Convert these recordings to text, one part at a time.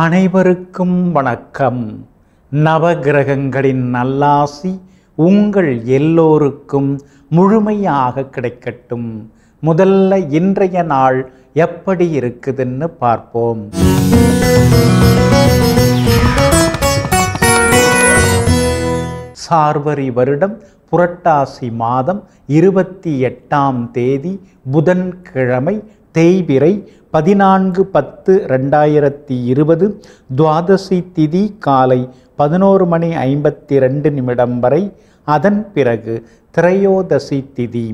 அனைவருக்கும் வணக்கம் நவகிரகங்களின் நல்லாசி உங்கள் எல்லோருக்கும் முழுமையாக கிடைக்கட்டும் முதல்ல இன்றைய நாள் எப்படி இருக்குதுன்னு பார்ப்போம் சார்வரி வருடம் புரட்டாசி மாதம் இருபத்தி எட்டாம் தேதி புதன்கிழமை தேய்பிரை பதினான்கு பத்து ரெண்டாயிரத்தி இருபது துவாதசி திதி காலை பதினோரு மணி ஐம்பத்தி ரெண்டு நிமிடம் வரை அதன் பிறகு திரையோதசி திதி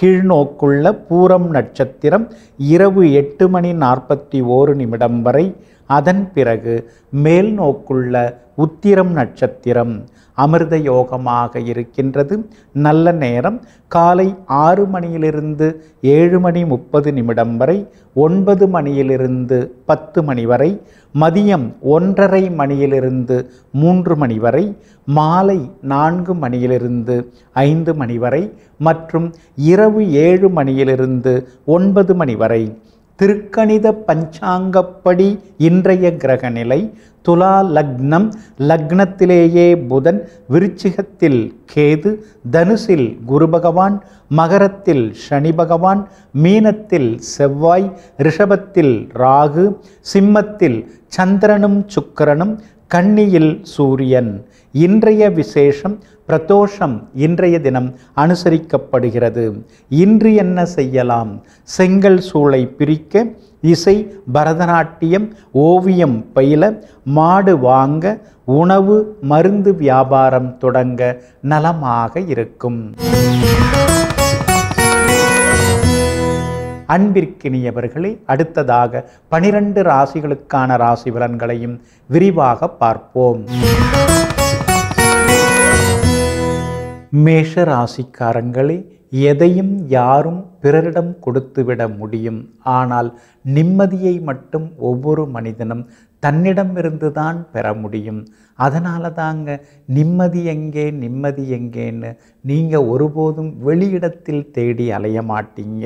கீழ்நோக்குள்ள பூரம் நட்சத்திரம் இரவு எட்டு மணி நாற்பத்தி ஓரு நிமிடம் வரை அதன் பிறகு மேல் நோக்குள்ள உத்திரம் நட்சத்திரம் அமிர்த யோகமாக இருக்கின்றது நல்ல நேரம் காலை ஆறு மணியிலிருந்து ஏழு மணி முப்பது நிமிடம் வரை ஒன்பது மணியிலிருந்து பத்து மணி வரை மதியம் ஒன்றரை மணியிலிருந்து மூன்று மணி வரை மாலை நான்கு மணியிலிருந்து ஐந்து மணி வரை மற்றும் இரவு ஏழு மணியிலிருந்து ஒன்பது மணி வரை திருக்கணித பஞ்சாங்கப்படி இன்றைய கிரகநிலை துலா லக்னம் லக்னத்திலேயே புதன் விருச்சிகத்தில் கேது தனுசில் குரு பகவான் மகரத்தில் சனி பகவான் மீனத்தில் செவ்வாய் ரிஷபத்தில் ராகு சிம்மத்தில் சந்திரனும் சுக்கரனும் கன்னியில் சூரியன் இன்றைய விசேஷம் பிரதோஷம் இன்றைய தினம் அனுசரிக்கப்படுகிறது இன்று என்ன செய்யலாம் செங்கல் சூளை பிரிக்க இசை பரதநாட்டியம் ஓவியம் பயில மாடு வாங்க உணவு மருந்து வியாபாரம் தொடங்க நலமாக இருக்கும் அன்பிற்கினியவர்களே அடுத்ததாக பனிரெண்டு ராசிகளுக்கான ராசி பலன்களையும் விரிவாக பார்ப்போம் மேஷ ராசிக்காரங்களே எதையும் யாரும் பிறரிடம் கொடுத்துவிட முடியும் ஆனால் நிம்மதியை மட்டும் ஒவ்வொரு மனிதனும் தன்னிடமிருந்து தான் பெற முடியும் அதனால தாங்க நிம்மதி எங்கே நிம்மதி எங்கேன்னு நீங்கள் ஒருபோதும் வெளியிடத்தில் தேடி அலைய மாட்டீங்க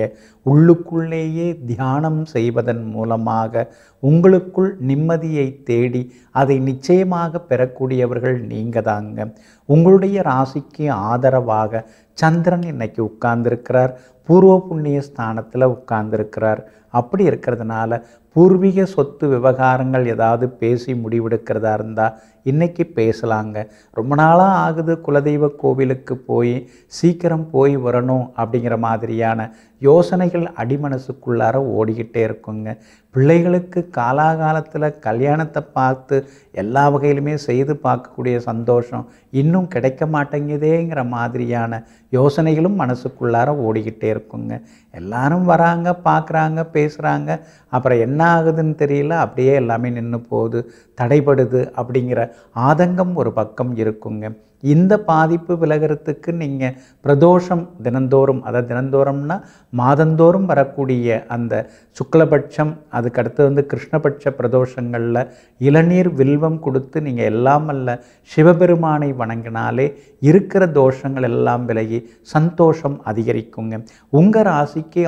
உள்ளுக்குள்ளேயே தியானம் செய்வதன் மூலமாக உங்களுக்குள் நிம்மதியை தேடி அதை நிச்சயமாக பெறக்கூடியவர்கள் நீங்கள் தாங்க உங்களுடைய ராசிக்கு ஆதரவாக சந்திரன் இன்னைக்கு உட்கார்ந்திருக்கிறார் பூர்வ புண்ணிய ஸ்தானத்தில் உட்கார்ந்திருக்கிறார் அப்படி இருக்கிறதுனால பூர்வீக சொத்து விவகாரங்கள் ஏதாவது பேசி முடிவெடுக்கிறதா இருந்தால் இன்றைக்கி பேசலாங்க ரொம்ப நாளாக ஆகுது குலதெய்வ கோவிலுக்கு போய் சீக்கிரம் போய் வரணும் அப்படிங்கிற மாதிரியான யோசனைகள் அடிமனசுக்குள்ளார ஓடிக்கிட்டே இருக்குங்க பிள்ளைகளுக்கு காலாகாலத்தில் கல்யாணத்தை பார்த்து எல்லா வகையிலுமே செய்து பார்க்கக்கூடிய சந்தோஷம் இன்னும் கிடைக்க மாட்டேங்குதேங்கிற மாதிரியான யோசனைகளும் மனசுக்குள்ளார ஓடிக்கிட்டே இருக்குங்க எல்லாரும் வராங்க பார்க்குறாங்க பேசுகிறாங்க அப்புறம் என்ன ஆகுதுன்னு தெரியல அப்படியே எல்லாமே நின்று போகுது தடைபடுது அப்படிங்கிற ஆதங்கம் ஒரு பக்கம் இருக்குங்க இந்த பாதிப்பு விலகிறதுக்கு நீங்கள் பிரதோஷம் தினந்தோறும் அதாவது தினந்தோறும்னா மாதந்தோறும் வரக்கூடிய அந்த சுக்லபட்சம் அதுக்கு அடுத்து வந்து கிருஷ்ணபட்ச பிரதோஷங்களில் இளநீர் வில்வம் கொடுத்து நீங்கள் எல்லாமல்ல சிவபெருமானை வணங்கினாலே இருக்கிற தோஷங்கள் எல்லாம் விலகி சந்தோஷம் அதிகரிக்குங்க உங்கள் ராசிக்கு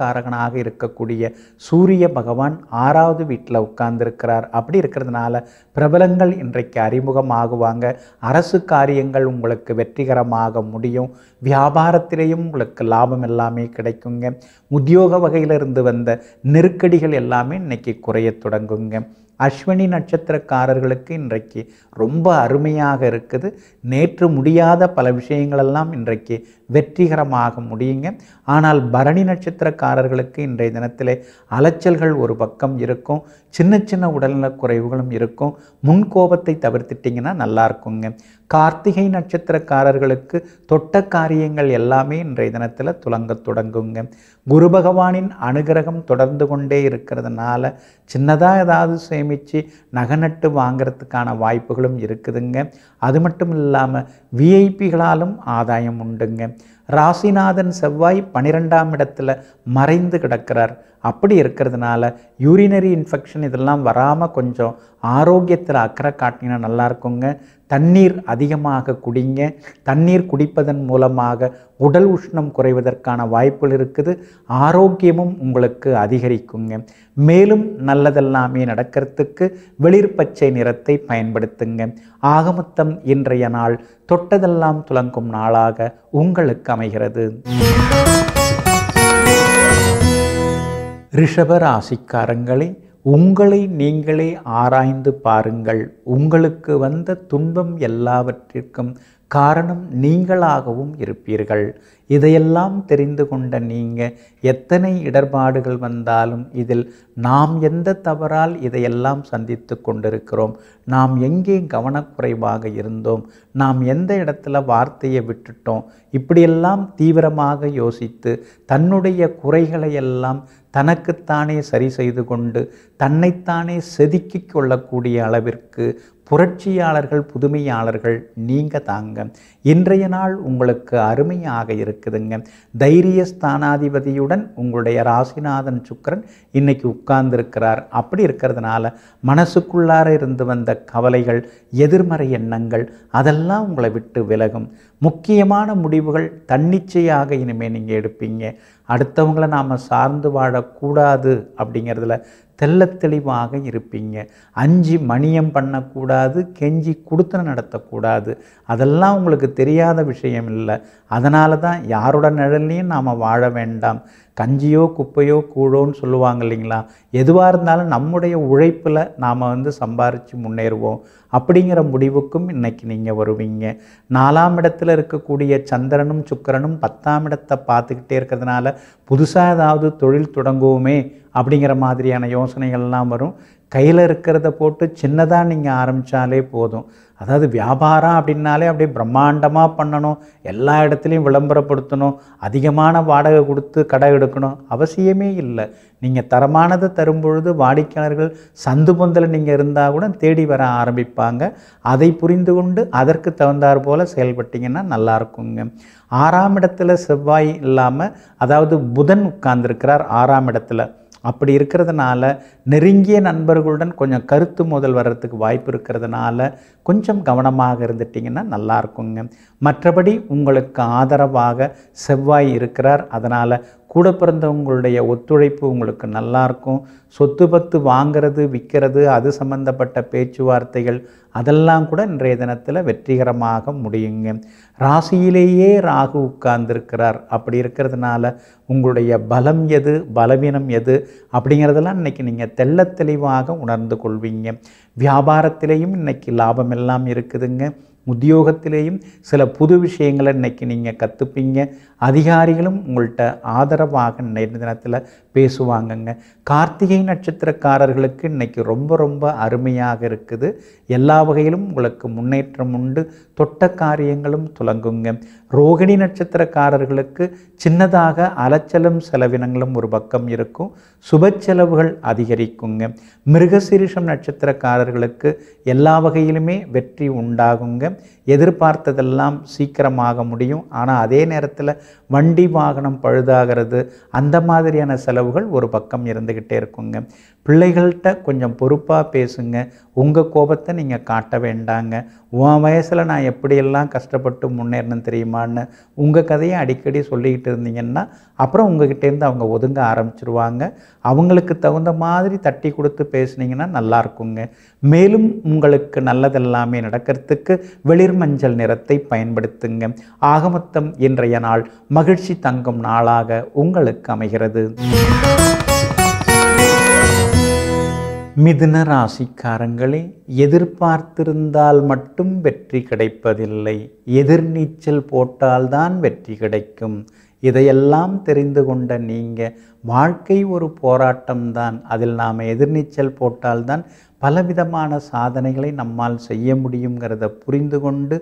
காரகனாக இருக்கக்கூடிய சூரிய பகவான் ஆறாவது வீட்டில் உட்கார்ந்துருக்கிறார் அப்படி இருக்கிறதுனால பிரபலங்கள் இன்றைக்கு அறிமுகமாகுவாங்க அரசு காரியங்கள் உங்களுக்கு வெற்றிகரமாக முடியும் வியாபாரத்திலேயும் உங்களுக்கு லாபம் எல்லாமே கிடைக்குங்க உத்தியோக வகையிலிருந்து வந்த நெருக்கடிகள் எல்லாமே இன்னைக்கு குறைய தொடங்குங்க அஸ்வினி நட்சத்திரக்காரர்களுக்கு இன்றைக்கு ரொம்ப அருமையாக இருக்குது நேற்று முடியாத பல விஷயங்களெல்லாம் இன்றைக்கு வெற்றிகரமாக முடியுங்க ஆனால் பரணி நட்சத்திரக்காரர்களுக்கு இன்றைய தினத்தில் அலைச்சல்கள் ஒரு பக்கம் இருக்கும் சின்ன சின்ன உடல்நலக் குறைவுகளும் இருக்கும் முன்கோபத்தை தவிர்த்துட்டிங்கன்னா நல்லா இருக்குங்க கார்த்திகை நட்சத்திரக்காரர்களுக்கு தொட்ட காரியங்கள் எல்லாமே இன்றைய தினத்தில் துலங்க தொடங்குங்க குரு பகவானின் அனுகிரகம் தொடர்ந்து கொண்டே இருக்கிறதுனால சின்னதாக ஏதாவது சேமித்து நகை நட்டு வாங்கிறதுக்கான வாய்ப்புகளும் இருக்குதுங்க அது மட்டும் இல்லாமல் விஐபிகளாலும் ஆதாயம் உண்டுங்க ராசிநாதன் செவ்வாய் பனிரெண்டாம் இடத்துல மறைந்து கிடக்கிறார் அப்படி இருக்கிறதுனால யூரினரி இன்ஃபெக்ஷன் இதெல்லாம் வராமல் கொஞ்சம் ஆரோக்கியத்தில் அக்கறை காட்டினா நல்லா இருக்குங்க தண்ணீர் அதிகமாக குடிங்க தண்ணீர் குடிப்பதன் மூலமாக உடல் உஷ்ணம் குறைவதற்கான வாய்ப்புகள் இருக்குது ஆரோக்கியமும் உங்களுக்கு அதிகரிக்குங்க மேலும் நல்லதெல்லாமே நடக்கிறதுக்கு பச்சை நிறத்தை பயன்படுத்துங்க ஆகமொத்தம் இன்றைய நாள் தொட்டதெல்லாம் துலங்கும் நாளாக உங்களுக்கு அமைகிறது ரிஷபராசிக்காரங்களே ராசிக்காரங்களே உங்களை நீங்களே ஆராய்ந்து பாருங்கள் உங்களுக்கு வந்த துன்பம் எல்லாவற்றிற்கும் காரணம் நீங்களாகவும் இருப்பீர்கள் இதையெல்லாம் தெரிந்து கொண்ட நீங்கள் எத்தனை இடர்பாடுகள் வந்தாலும் இதில் நாம் எந்த தவறால் இதையெல்லாம் சந்தித்து கொண்டிருக்கிறோம் நாம் எங்கே கவனக்குறைவாக இருந்தோம் நாம் எந்த இடத்துல வார்த்தையை விட்டுட்டோம் இப்படியெல்லாம் தீவிரமாக யோசித்து தன்னுடைய குறைகளை எல்லாம் தனக்குத்தானே சரி செய்து கொண்டு தன்னைத்தானே செதுக்கி கொள்ளக்கூடிய அளவிற்கு புரட்சியாளர்கள் புதுமையாளர்கள் நீங்கள் தாங்க இன்றைய நாள் உங்களுக்கு அருமையாக இருக்குதுங்க தைரிய ஸ்தானாதிபதியுடன் உங்களுடைய ராசிநாதன் சுக்கரன் இன்னைக்கு உட்கார்ந்திருக்கிறார் அப்படி இருக்கிறதுனால மனசுக்குள்ளார இருந்து வந்த கவலைகள் எதிர்மறை எண்ணங்கள் அதெல்லாம் உங்களை விட்டு விலகும் முக்கியமான முடிவுகள் தன்னிச்சையாக இனிமேல் நீங்கள் எடுப்பீங்க அடுத்தவங்களை நாம் சார்ந்து வாழக்கூடாது அப்படிங்கிறதுல தெல்ல தெளிவாக இருப்பீங்க அஞ்சு மணியம் பண்ணக்கூடாது கெஞ்சி கொடுத்தன நடத்தக்கூடாது அதெல்லாம் உங்களுக்கு தெரியாத விஷயம் இல்லை அதனால தான் யாரோட நிழல்லையும் நாம் வாழ வேண்டாம் கஞ்சியோ குப்பையோ கூழோன்னு சொல்லுவாங்க இல்லைங்களா எதுவாக இருந்தாலும் நம்முடைய உழைப்பில் நாம் வந்து சம்பாரித்து முன்னேறுவோம் அப்படிங்கிற முடிவுக்கும் இன்றைக்கி நீங்கள் வருவீங்க நாலாம் இடத்துல இருக்கக்கூடிய சந்திரனும் சுக்கரனும் பத்தாம் இடத்தை பார்த்துக்கிட்டே இருக்கிறதுனால புதுசாக ஏதாவது தொழில் தொடங்குவோமே அப்படிங்கிற மாதிரியான யோசனைகள்லாம் வரும் கையில் இருக்கிறத போட்டு சின்னதாக நீங்கள் ஆரம்பித்தாலே போதும் அதாவது வியாபாரம் அப்படின்னாலே அப்படியே பிரம்மாண்டமாக பண்ணணும் எல்லா இடத்துலையும் விளம்பரப்படுத்தணும் அதிகமான வாடகை கொடுத்து கடை எடுக்கணும் அவசியமே இல்லை நீங்கள் தரமானதை தரும்பொழுது வாடிக்கையாளர்கள் சந்து பொந்தில் நீங்கள் இருந்தால் கூட தேடி வர ஆரம்பிப்பாங்க அதை புரிந்து கொண்டு அதற்கு தகுந்தாற் போல் செயல்பட்டிங்கன்னா நல்லாயிருக்குங்க ஆறாம் இடத்துல செவ்வாய் இல்லாமல் அதாவது புதன் உட்கார்ந்துருக்கிறார் ஆறாம் இடத்துல அப்படி இருக்கிறதுனால நெருங்கிய நண்பர்களுடன் கொஞ்சம் கருத்து முதல் வர்றதுக்கு வாய்ப்பு இருக்கிறதுனால கொஞ்சம் கவனமாக இருந்துட்டிங்கன்னா நல்லாயிருக்குங்க மற்றபடி உங்களுக்கு ஆதரவாக செவ்வாய் இருக்கிறார் அதனால் கூட பிறந்தவங்களுடைய ஒத்துழைப்பு உங்களுக்கு நல்லாயிருக்கும் சொத்து பத்து வாங்கிறது விற்கிறது அது சம்பந்தப்பட்ட பேச்சுவார்த்தைகள் அதெல்லாம் கூட இன்றைய தினத்தில் வெற்றிகரமாக முடியுங்க ராசியிலேயே ராகு உட்கார்ந்துருக்கிறார் அப்படி இருக்கிறதுனால உங்களுடைய பலம் எது பலவீனம் எது அப்படிங்கிறதெல்லாம் இன்றைக்கி நீங்கள் தெள்ள தெளிவாக உணர்ந்து கொள்வீங்க வியாபாரத்திலேயும் இன்றைக்கி லாபம் எல்லாம் இருக்குதுங்க உத்தியோகத்திலேயும் சில புது விஷயங்களை இன்றைக்கி நீங்கள் கற்றுப்பீங்க அதிகாரிகளும் உங்கள்கிட்ட ஆதரவாக நேற்று தினத்தில் பேசுவாங்கங்க கார்த்திகை நட்சத்திரக்காரர்களுக்கு இன்றைக்கி ரொம்ப ரொம்ப அருமையாக இருக்குது எல்லா வகையிலும் உங்களுக்கு முன்னேற்றம் உண்டு தொட்ட காரியங்களும் துலங்குங்க ரோகிணி நட்சத்திரக்காரர்களுக்கு சின்னதாக அலைச்சலும் செலவினங்களும் ஒரு பக்கம் இருக்கும் சுப செலவுகள் அதிகரிக்குங்க மிருகசீரிஷம் நட்சத்திரக்காரர்களுக்கு எல்லா வகையிலுமே வெற்றி உண்டாகுங்க எதிர்பார்த்ததெல்லாம் சீக்கிரமாக முடியும் ஆனால் அதே நேரத்தில் வண்டி வாகனம் பழுதாகிறது அந்த மாதிரியான செலவுகள் ஒரு பக்கம் இருந்துக்கிட்டே இருக்குங்க பிள்ளைகள்கிட்ட கொஞ்சம் பொறுப்பாக பேசுங்க உங்கள் கோபத்தை நீங்கள் காட்ட வேண்டாங்க உன் வயசில் நான் எப்படியெல்லாம் கஷ்டப்பட்டு முன்னேறணும் தெரியுமான்னு உங்கள் கதையை அடிக்கடி சொல்லிக்கிட்டு இருந்தீங்கன்னா அப்புறம் கிட்டேருந்து அவங்க ஒதுங்க ஆரம்பிச்சிருவாங்க அவங்களுக்கு தகுந்த மாதிரி தட்டி கொடுத்து பேசுனீங்கன்னா நல்லாயிருக்குங்க மேலும் உங்களுக்கு நல்லதெல்லாமே நடக்கிறதுக்கு வெளிர் மஞ்சள் நிறத்தை பயன்படுத்துங்க ஆகமத்தம் இன்றைய நாள் மகிழ்ச்சி தங்கும் நாளாக உங்களுக்கு அமைகிறது மிதுன ராசிக்காரங்களே எதிர்பார்த்திருந்தால் மட்டும் வெற்றி கிடைப்பதில்லை எதிர்நீச்சல் போட்டால்தான் வெற்றி கிடைக்கும் இதையெல்லாம் தெரிந்து கொண்ட நீங்கள் வாழ்க்கை ஒரு போராட்டம்தான் அதில் நாம் எதிர்நீச்சல் போட்டால்தான் பலவிதமான சாதனைகளை நம்மால் செய்ய முடியுங்கிறத புரிந்து கொண்டு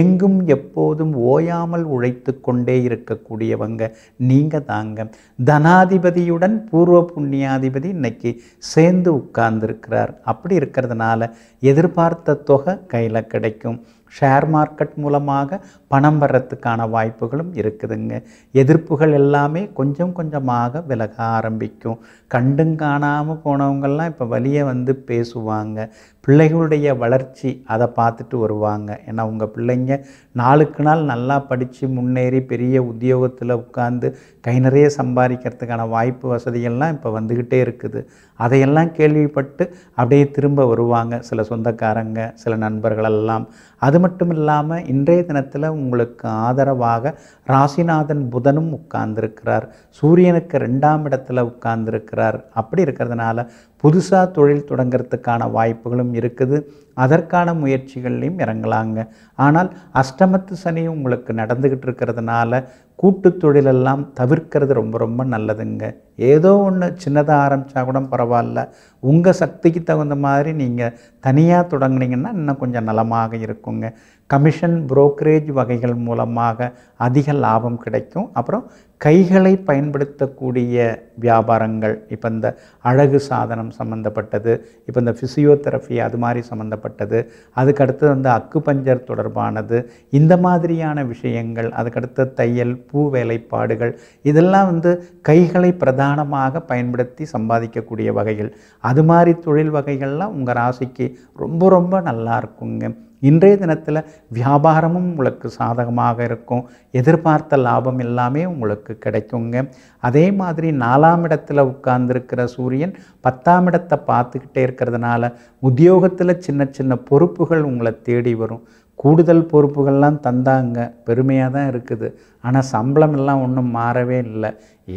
எங்கும் எப்போதும் ஓயாமல் உழைத்து கொண்டே இருக்கக்கூடியவங்க நீங்கள் தாங்க தனாதிபதியுடன் பூர்வ புண்ணியாதிபதி இன்னைக்கு சேர்ந்து உட்கார்ந்துருக்கிறார் அப்படி இருக்கிறதுனால எதிர்பார்த்த தொகை கையில் கிடைக்கும் ஷேர் மார்க்கெட் மூலமாக பணம் வர்றதுக்கான வாய்ப்புகளும் இருக்குதுங்க எதிர்ப்புகள் எல்லாமே கொஞ்சம் கொஞ்சமாக விலக ஆரம்பிக்கும் கண்டும் காணாமல் போனவங்கள்லாம் இப்போ வழியை வந்து பேசுவாங்க பிள்ளைகளுடைய வளர்ச்சி அதை பார்த்துட்டு வருவாங்க ஏன்னா உங்கள் பிள்ளைங்க நாளுக்கு நாள் நல்லா படித்து முன்னேறி பெரிய உத்தியோகத்தில் உட்காந்து கை நிறைய சம்பாதிக்கிறதுக்கான வாய்ப்பு வசதிகள்லாம் இப்போ வந்துக்கிட்டே இருக்குது அதையெல்லாம் கேள்விப்பட்டு அப்படியே திரும்ப வருவாங்க சில சொந்தக்காரங்க சில நண்பர்களெல்லாம் அது மட்டும் இல்லாமல் இன்றைய தினத்தில் உங்களுக்கு ஆதரவாக ராசிநாதன் புதனும் உட்கார்ந்துருக்கிறார் சூரியனுக்கு ரெண்டாம் இடத்துல உட்கார்ந்துருக்கிறார் அப்படி இருக்கிறதுனால புதுசாக தொழில் தொடங்கிறதுக்கான வாய்ப்புகளும் இருக்குது அதற்கான முயற்சிகள்லையும் இறங்கலாங்க ஆனால் அஷ்டமத்து சனி உங்களுக்கு நடந்துக்கிட்டு இருக்கிறதுனால கூட்டு தொழிலெல்லாம் தவிர்க்கிறது ரொம்ப ரொம்ப நல்லதுங்க ஏதோ ஒன்று சின்னதாக ஆரம்பித்தா கூட பரவாயில்ல உங்கள் சக்திக்கு தகுந்த மாதிரி நீங்கள் தனியாக தொடங்கினீங்கன்னா இன்னும் கொஞ்சம் நலமாக இருக்குங்க கமிஷன் புரோக்கரேஜ் வகைகள் மூலமாக அதிக லாபம் கிடைக்கும் அப்புறம் கைகளை பயன்படுத்தக்கூடிய வியாபாரங்கள் இப்போ இந்த அழகு சாதனம் சம்மந்தப்பட்டது இப்போ இந்த ஃபிசியோதெரபி அது மாதிரி சம்மந்தப்பட்டது அதுக்கடுத்து வந்து அக்கு பஞ்சர் தொடர்பானது இந்த மாதிரியான விஷயங்கள் அதுக்கடுத்து தையல் பூ வேலைப்பாடுகள் இதெல்லாம் வந்து கைகளை பிரதானமாக பயன்படுத்தி சம்பாதிக்கக்கூடிய வகைகள் அது மாதிரி தொழில் வகைகள்லாம் உங்கள் ராசிக்கு ரொம்ப ரொம்ப நல்லா இருக்குங்க இன்றைய தினத்தில் வியாபாரமும் உங்களுக்கு சாதகமாக இருக்கும் எதிர்பார்த்த லாபம் எல்லாமே உங்களுக்கு கிடைக்குங்க அதே மாதிரி நாலாம் இடத்துல உட்கார்ந்துருக்கிற சூரியன் பத்தாம் இடத்தை பார்த்துக்கிட்டே இருக்கிறதுனால உத்தியோகத்தில் சின்ன சின்ன பொறுப்புகள் உங்களை தேடி வரும் கூடுதல் பொறுப்புகள்லாம் தந்தாங்க பெருமையாக தான் இருக்குது ஆனால் சம்பளம் எல்லாம் ஒன்றும் மாறவே இல்லை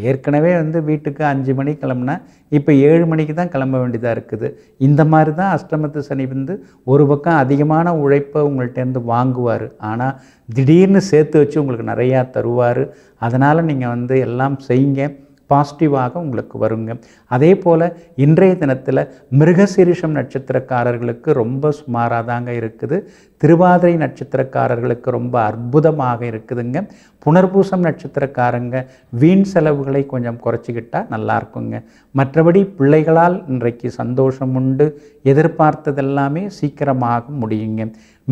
ஏற்கனவே வந்து வீட்டுக்கு அஞ்சு மணி கிளம்புனா இப்போ ஏழு மணிக்கு தான் கிளம்ப வேண்டியதாக இருக்குது இந்த மாதிரி தான் அஷ்டமத்து சனி வந்து ஒரு பக்கம் அதிகமான உழைப்பை உங்கள்கிட்டேருந்து வாங்குவார் ஆனால் திடீர்னு சேர்த்து வச்சு உங்களுக்கு நிறையா தருவார் அதனால் நீங்கள் வந்து எல்லாம் செய்யுங்க பாசிட்டிவாக உங்களுக்கு வருங்க அதே போல் இன்றைய தினத்தில் மிருகசீரிஷம் நட்சத்திரக்காரர்களுக்கு ரொம்ப சுமாராக தாங்க இருக்குது திருவாதிரை நட்சத்திரக்காரர்களுக்கு ரொம்ப அற்புதமாக இருக்குதுங்க புனர்பூசம் நட்சத்திரக்காரங்க வீண் செலவுகளை கொஞ்சம் குறைச்சிக்கிட்டால் நல்லா இருக்குங்க மற்றபடி பிள்ளைகளால் இன்றைக்கு சந்தோஷம் உண்டு எதிர்பார்த்ததெல்லாமே சீக்கிரமாக முடியுங்க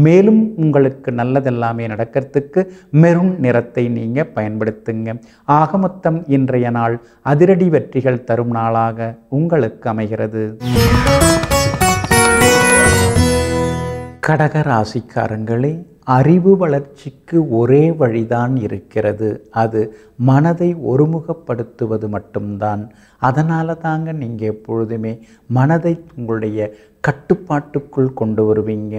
மேலும் உங்களுக்கு நல்லதெல்லாமே நடக்கிறதுக்கு மெருண் நிறத்தை நீங்கள் பயன்படுத்துங்க ஆக மொத்தம் இன்றைய நாள் அதிரடி வெற்றிகள் தரும் நாளாக உங்களுக்கு அமைகிறது கடக ராசிக்காரங்களே அறிவு வளர்ச்சிக்கு ஒரே வழிதான் இருக்கிறது அது மனதை ஒருமுகப்படுத்துவது மட்டும்தான் அதனால தாங்க நீங்கள் எப்பொழுதுமே மனதை உங்களுடைய கட்டுப்பாட்டுக்குள் கொண்டு வருவீங்க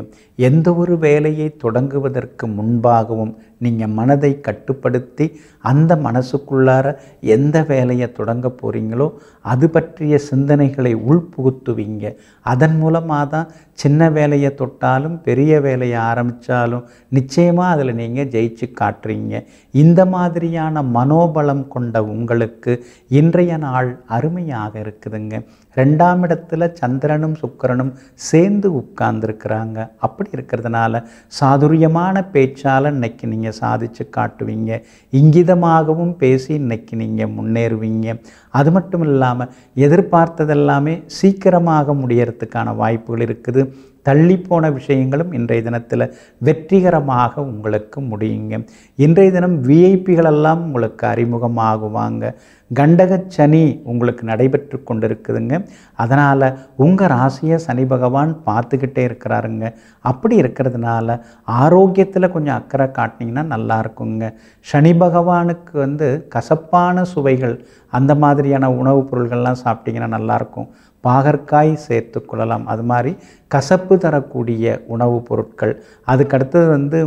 எந்த ஒரு வேலையை தொடங்குவதற்கு முன்பாகவும் நீங்கள் மனதை கட்டுப்படுத்தி அந்த மனசுக்குள்ளார எந்த வேலையை தொடங்க போகிறீங்களோ அது பற்றிய சிந்தனைகளை உள்புகுத்துவீங்க அதன் மூலமாக தான் சின்ன வேலையை தொட்டாலும் பெரிய வேலையை ஆரம்பித்தாலும் நிச்சயமாக அதில் நீங்கள் ஜெயிச்சு காட்டுறீங்க இந்த மாதிரியான மனோபலம் கொண்ட உங்களுக்கு இன்றைய நாள் அருமையாக இருக்குதுங்க ரெண்டாம் இடத்துல சந்திரனும் சுக்கரனும் சேர்ந்து உட்கார்ந்துருக்கிறாங்க அப்படி இருக்கிறதுனால சாதுரியமான பேச்சால் இன்னைக்கு நீங்கள் சாதித்து காட்டுவீங்க இங்கிதமாகவும் பேசி இன்னைக்கு நீங்கள் முன்னேறுவீங்க அது மட்டும் இல்லாமல் எதிர்பார்த்ததெல்லாமே சீக்கிரமாக முடியறதுக்கான வாய்ப்புகள் இருக்குது போன விஷயங்களும் இன்றைய தினத்தில் வெற்றிகரமாக உங்களுக்கு முடியுங்க இன்றைய தினம் விஐபிகளெல்லாம் உங்களுக்கு அறிமுகமாகுவாங்க கண்டக சனி உங்களுக்கு நடைபெற்று கொண்டு இருக்குதுங்க அதனால் உங்கள் ராசியை சனி பகவான் பார்த்துக்கிட்டே இருக்கிறாருங்க அப்படி இருக்கிறதுனால ஆரோக்கியத்தில் கொஞ்சம் அக்கறை காட்டினீங்கன்னா நல்லாயிருக்குங்க சனி பகவானுக்கு வந்து கசப்பான சுவைகள் அந்த மாதிரியான உணவுப் பொருள்கள்லாம் சாப்பிட்டிங்கன்னா நல்லாயிருக்கும் பாகற்காய் சேர்த்து கொள்ளலாம் அது மாதிரி கசப்பு தரக்கூடிய உணவுப் பொருட்கள் அதுக்கடுத்தது வந்து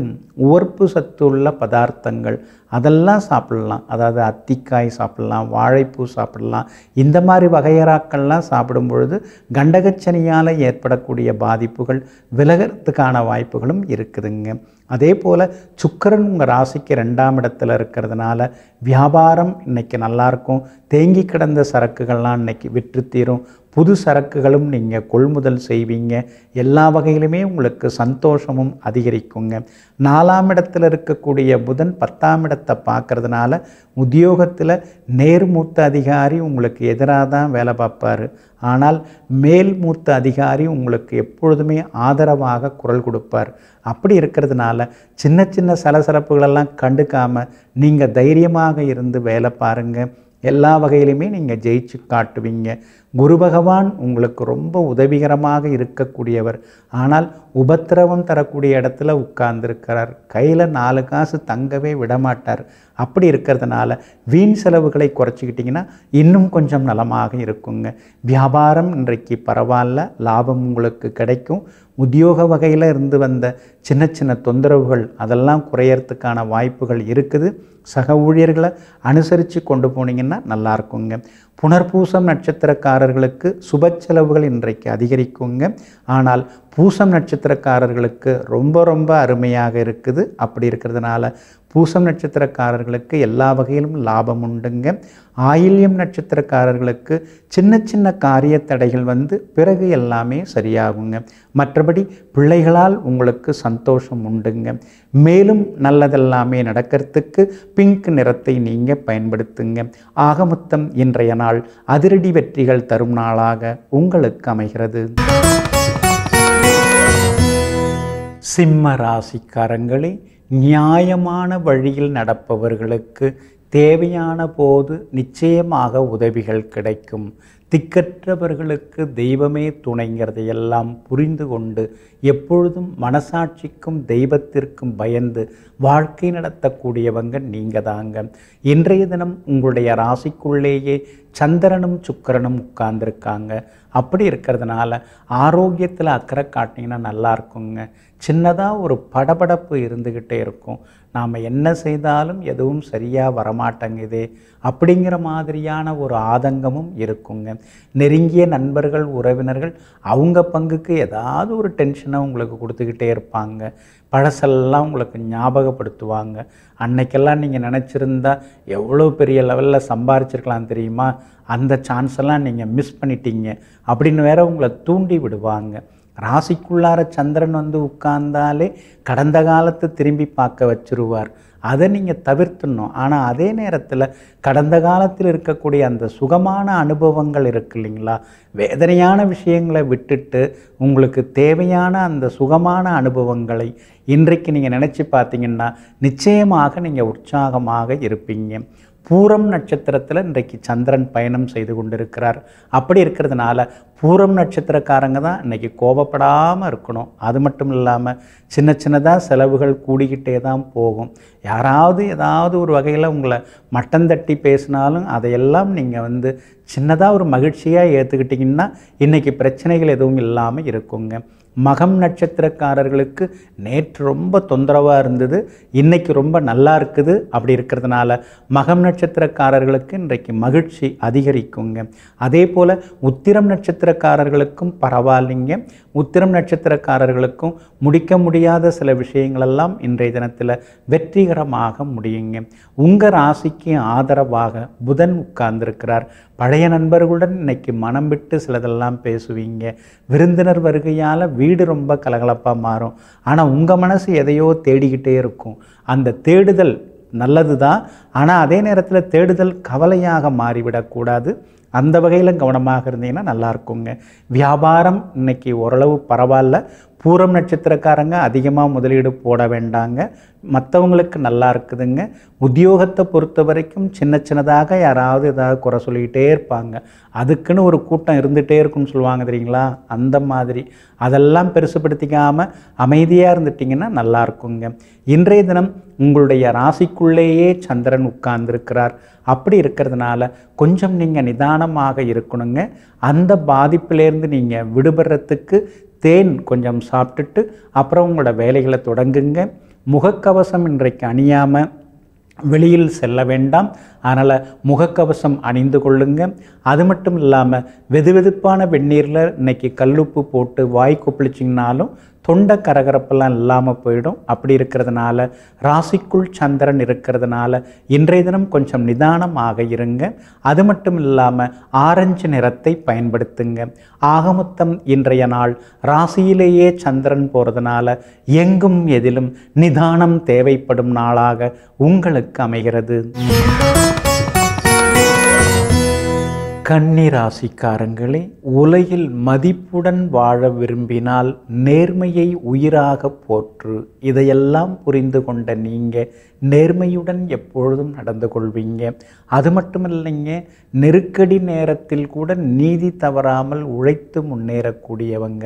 உவர்ப்பு சத்து உள்ள பதார்த்தங்கள் அதெல்லாம் சாப்பிடலாம் அதாவது அத்திக்காய் சாப்பிடலாம் வாழைப்பூ சாப்பிடலாம் இந்த மாதிரி வகையறாக்கள்லாம் சாப்பிடும் பொழுது கண்டகச்சனியால் ஏற்படக்கூடிய பாதிப்புகள் விலகிறதுக்கான வாய்ப்புகளும் இருக்குதுங்க அதே போல் சுக்கரன் உங்கள் ராசிக்கு ரெண்டாம் இடத்துல இருக்கிறதுனால வியாபாரம் இன்றைக்கி நல்லாயிருக்கும் தேங்கி கிடந்த சரக்குகள்லாம் இன்றைக்கி விற்று தீரும் புது சரக்குகளும் நீங்கள் கொள்முதல் செய்வீங்க எல்லா வகையிலுமே உங்களுக்கு சந்தோஷமும் அதிகரிக்குங்க நாலாம் இடத்தில் இருக்கக்கூடிய புதன் பத்தாம் இடத்தை பார்க்குறதுனால உத்தியோகத்தில் நேர்மூத்த அதிகாரி உங்களுக்கு எதிராக தான் வேலை பார்ப்பார் ஆனால் மேல் மூத்த அதிகாரி உங்களுக்கு எப்பொழுதுமே ஆதரவாக குரல் கொடுப்பார் அப்படி இருக்கிறதுனால சின்ன சின்ன சலசரப்புகளெல்லாம் கண்டுக்காமல் நீங்கள் தைரியமாக இருந்து வேலை பாருங்கள் எல்லா வகையிலுமே நீங்கள் ஜெயிச்சு காட்டுவீங்க குரு பகவான் உங்களுக்கு ரொம்ப உதவிகரமாக இருக்கக்கூடியவர் ஆனால் உபத்திரவம் தரக்கூடிய இடத்துல உட்கார்ந்துருக்கிறார் கையில் நாலு காசு தங்கவே விடமாட்டார் அப்படி இருக்கிறதுனால வீண் செலவுகளை குறைச்சிக்கிட்டிங்கன்னா இன்னும் கொஞ்சம் நலமாக இருக்குங்க வியாபாரம் இன்றைக்கு பரவாயில்ல லாபம் உங்களுக்கு கிடைக்கும் உத்தியோக வகையில் இருந்து வந்த சின்ன சின்ன தொந்தரவுகள் அதெல்லாம் குறையறதுக்கான வாய்ப்புகள் இருக்குது சக ஊழியர்களை அனுசரித்து கொண்டு போனீங்கன்னா நல்லாயிருக்குங்க புனர்பூசம் நட்சத்திரக்காரர்களுக்கு சுப செலவுகள் இன்றைக்கு அதிகரிக்குங்க ஆனால் பூசம் நட்சத்திரக்காரர்களுக்கு ரொம்ப ரொம்ப அருமையாக இருக்குது அப்படி இருக்கிறதுனால பூசம் நட்சத்திரக்காரர்களுக்கு எல்லா வகையிலும் லாபம் உண்டுங்க ஆயில்யம் நட்சத்திரக்காரர்களுக்கு சின்ன சின்ன காரிய தடைகள் வந்து பிறகு எல்லாமே சரியாகுங்க மற்றபடி பிள்ளைகளால் உங்களுக்கு சந்தோஷம் உண்டுங்க மேலும் நல்லதெல்லாமே நடக்கிறதுக்கு பிங்க் நிறத்தை நீங்கள் பயன்படுத்துங்க ஆகமொத்தம் இன்றைய நாள் அதிரடி வெற்றிகள் தரும் நாளாக உங்களுக்கு அமைகிறது சிம்ம ராசிக்காரங்களே நியாயமான வழியில் நடப்பவர்களுக்கு தேவையான போது நிச்சயமாக உதவிகள் கிடைக்கும் திக்கற்றவர்களுக்கு தெய்வமே துணைங்கிறதையெல்லாம் புரிந்து கொண்டு எப்பொழுதும் மனசாட்சிக்கும் தெய்வத்திற்கும் பயந்து வாழ்க்கை நடத்தக்கூடியவங்க நீங்கள் தாங்க இன்றைய தினம் உங்களுடைய ராசிக்குள்ளேயே சந்திரனும் சுக்கரனும் உட்கார்ந்துருக்காங்க அப்படி இருக்கிறதுனால ஆரோக்கியத்தில் அக்கறை காட்டிங்கன்னா நல்லா இருக்குங்க சின்னதாக ஒரு படபடப்பு இருந்துக்கிட்டே இருக்கும் நாம் என்ன செய்தாலும் எதுவும் சரியாக வரமாட்டேங்குது அப்படிங்கிற மாதிரியான ஒரு ஆதங்கமும் இருக்குங்க நெருங்கிய நண்பர்கள் உறவினர்கள் அவங்க பங்குக்கு ஏதாவது ஒரு டென்ஷன் உடனே உங்களுக்கு கொடுத்துக்கிட்டே இருப்பாங்க பழசெல்லாம் உங்களுக்கு ஞாபகப்படுத்துவாங்க அன்னைக்கெல்லாம் நீங்கள் நினச்சிருந்தா எவ்வளோ பெரிய லெவலில் சம்பாரிச்சிருக்கலாம் தெரியுமா அந்த சான்ஸ் எல்லாம் நீங்கள் மிஸ் பண்ணிட்டீங்க அப்படின்னு வேற உங்களை தூண்டி விடுவாங்க ராசிக்குள்ளார சந்திரன் வந்து உட்கார்ந்தாலே கடந்த காலத்தை திரும்பி பார்க்க வச்சிருவார் அதை நீங்கள் தவிர்த்துடணும் ஆனால் அதே நேரத்தில் கடந்த காலத்தில் இருக்கக்கூடிய அந்த சுகமான அனுபவங்கள் இருக்கு இல்லைங்களா வேதனையான விஷயங்களை விட்டுட்டு உங்களுக்கு தேவையான அந்த சுகமான அனுபவங்களை இன்றைக்கு நீங்கள் நினச்சி பார்த்தீங்கன்னா நிச்சயமாக நீங்கள் உற்சாகமாக இருப்பீங்க பூரம் நட்சத்திரத்தில் இன்றைக்கு சந்திரன் பயணம் செய்து கொண்டிருக்கிறார் அப்படி இருக்கிறதுனால பூரம் நட்சத்திரக்காரங்க தான் இன்றைக்கி கோபப்படாமல் இருக்கணும் அது மட்டும் இல்லாமல் சின்ன சின்னதாக செலவுகள் கூடிக்கிட்டே தான் போகும் யாராவது ஏதாவது ஒரு வகையில் உங்களை மட்டம் தட்டி பேசினாலும் அதையெல்லாம் நீங்கள் வந்து சின்னதாக ஒரு மகிழ்ச்சியாக ஏற்றுக்கிட்டிங்கன்னா இன்றைக்கி பிரச்சனைகள் எதுவும் இல்லாமல் இருக்குங்க மகம் நட்சத்திரக்காரர்களுக்கு நேற்று ரொம்ப தொந்தரவாக இருந்தது இன்றைக்கி ரொம்ப நல்லா இருக்குது அப்படி இருக்கிறதுனால மகம் நட்சத்திரக்காரர்களுக்கு இன்றைக்கு மகிழ்ச்சி அதிகரிக்குங்க அதே போல் உத்திரம் நட்சத்திரக்காரர்களுக்கும் பரவாயில்லைங்க உத்திரம் நட்சத்திரக்காரர்களுக்கும் முடிக்க முடியாத சில விஷயங்களெல்லாம் இன்றைய தினத்தில் வெற்றிகரமாக முடியுங்க உங்கள் ராசிக்கு ஆதரவாக புதன் உட்கார்ந்திருக்கிறார் பழைய நண்பர்களுடன் இன்னைக்கு மனம் விட்டு சிலதெல்லாம் பேசுவீங்க விருந்தினர் வருகையால் வீடு ரொம்ப கலகலப்பாக மாறும் ஆனால் உங்கள் மனசு எதையோ தேடிக்கிட்டே இருக்கும் அந்த தேடுதல் நல்லது தான் ஆனால் அதே நேரத்தில் தேடுதல் கவலையாக மாறிவிடக்கூடாது அந்த வகையில் கவனமாக இருந்தீங்கன்னா நல்லாயிருக்குங்க வியாபாரம் இன்னைக்கு ஓரளவு பரவாயில்ல பூரம் நட்சத்திரக்காரங்க அதிகமாக முதலீடு போட வேண்டாங்க மற்றவங்களுக்கு நல்லா இருக்குதுங்க உத்தியோகத்தை பொறுத்த வரைக்கும் சின்ன சின்னதாக யாராவது ஏதாவது குறை சொல்லிக்கிட்டே இருப்பாங்க அதுக்குன்னு ஒரு கூட்டம் இருந்துகிட்டே இருக்குன்னு சொல்லுவாங்க தெரியுங்களா அந்த மாதிரி அதெல்லாம் பெருசுப்படுத்திக்காமல் அமைதியாக இருந்துட்டிங்கன்னா நல்லா இருக்குங்க இன்றைய தினம் உங்களுடைய ராசிக்குள்ளேயே சந்திரன் உட்கார்ந்துருக்கிறார் அப்படி இருக்கிறதுனால கொஞ்சம் நீங்கள் நிதானமாக இருக்கணுங்க அந்த பாதிப்பிலேருந்து நீங்கள் விடுபடுறதுக்கு தேன் கொஞ்சம் சாப்பிட்டுட்டு அப்புறம் உங்களோட வேலைகளை தொடங்குங்க முகக்கவசம் இன்றைக்கு அணியாமல் வெளியில் செல்ல வேண்டாம் அதனால் முகக்கவசம் அணிந்து கொள்ளுங்க அது மட்டும் இல்லாமல் வெது வெதுப்பான வெந்நீரில் இன்றைக்கி கல்லுப்பு போட்டு வாய் கொப்பளிச்சிங்கனாலும் தொண்டை கரகரப்பெல்லாம் இல்லாமல் போயிடும் அப்படி இருக்கிறதுனால ராசிக்குள் சந்திரன் இருக்கிறதுனால இன்றைய தினம் கொஞ்சம் நிதானமாக இருங்க அது மட்டும் இல்லாமல் ஆரஞ்சு நிறத்தை பயன்படுத்துங்க ஆகமொத்தம் இன்றைய நாள் ராசியிலேயே சந்திரன் போகிறதுனால எங்கும் எதிலும் நிதானம் தேவைப்படும் நாளாக உங்களுக்கு அமைகிறது கண்ணிராசிக்காரங்களே உலகில் மதிப்புடன் வாழ விரும்பினால் நேர்மையை உயிராக போற்று இதையெல்லாம் புரிந்து கொண்ட நீங்கள் நேர்மையுடன் எப்பொழுதும் நடந்து கொள்வீங்க அது மட்டும் இல்லைங்க நெருக்கடி நேரத்தில் கூட நீதி தவறாமல் உழைத்து முன்னேறக்கூடியவங்க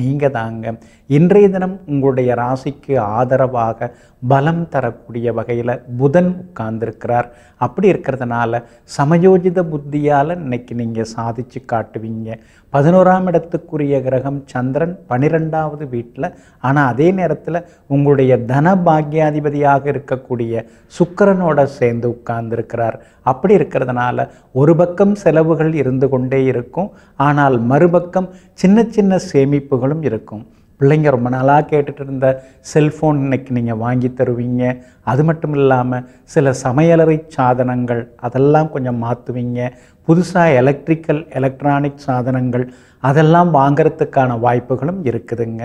நீங்கள் தாங்க இன்றைய தினம் உங்களுடைய ராசிக்கு ஆதரவாக பலம் தரக்கூடிய வகையில் புதன் உட்கார்ந்துருக்கிறார் அப்படி இருக்கிறதுனால சமயோஜித புத்தியால் இன்னைக்கு நீங்கள் சாதிச்சு காட்டுவீங்க பதினோராம் இடத்துக்குரிய கிரகம் சந்திரன் பனிரெண்டாவது வீட்டில் ஆனால் அதே நேரத்தில் உங்களுடைய தன பாக்யாதிபதியாக இருக்கக்கூடிய சுக்கரனோட சேர்ந்து உட்கார்ந்துருக்கிறார் அப்படி இருக்கிறதுனால ஒரு பக்கம் செலவுகள் இருந்து கொண்டே இருக்கும் ஆனால் மறுபக்கம் சின்ன சின்ன சேமிப்புகளும் இருக்கும் பிள்ளைங்க ரொம்ப நாளாக கேட்டுட்டு இருந்த செல்ஃபோன் இன்னைக்கு நீங்கள் வாங்கி தருவீங்க அது மட்டும் இல்லாமல் சில சமையலறை சாதனங்கள் அதெல்லாம் கொஞ்சம் மாற்றுவீங்க புதுசாக எலக்ட்ரிக்கல் எலக்ட்ரானிக் சாதனங்கள் அதெல்லாம் வாங்கிறதுக்கான வாய்ப்புகளும் இருக்குதுங்க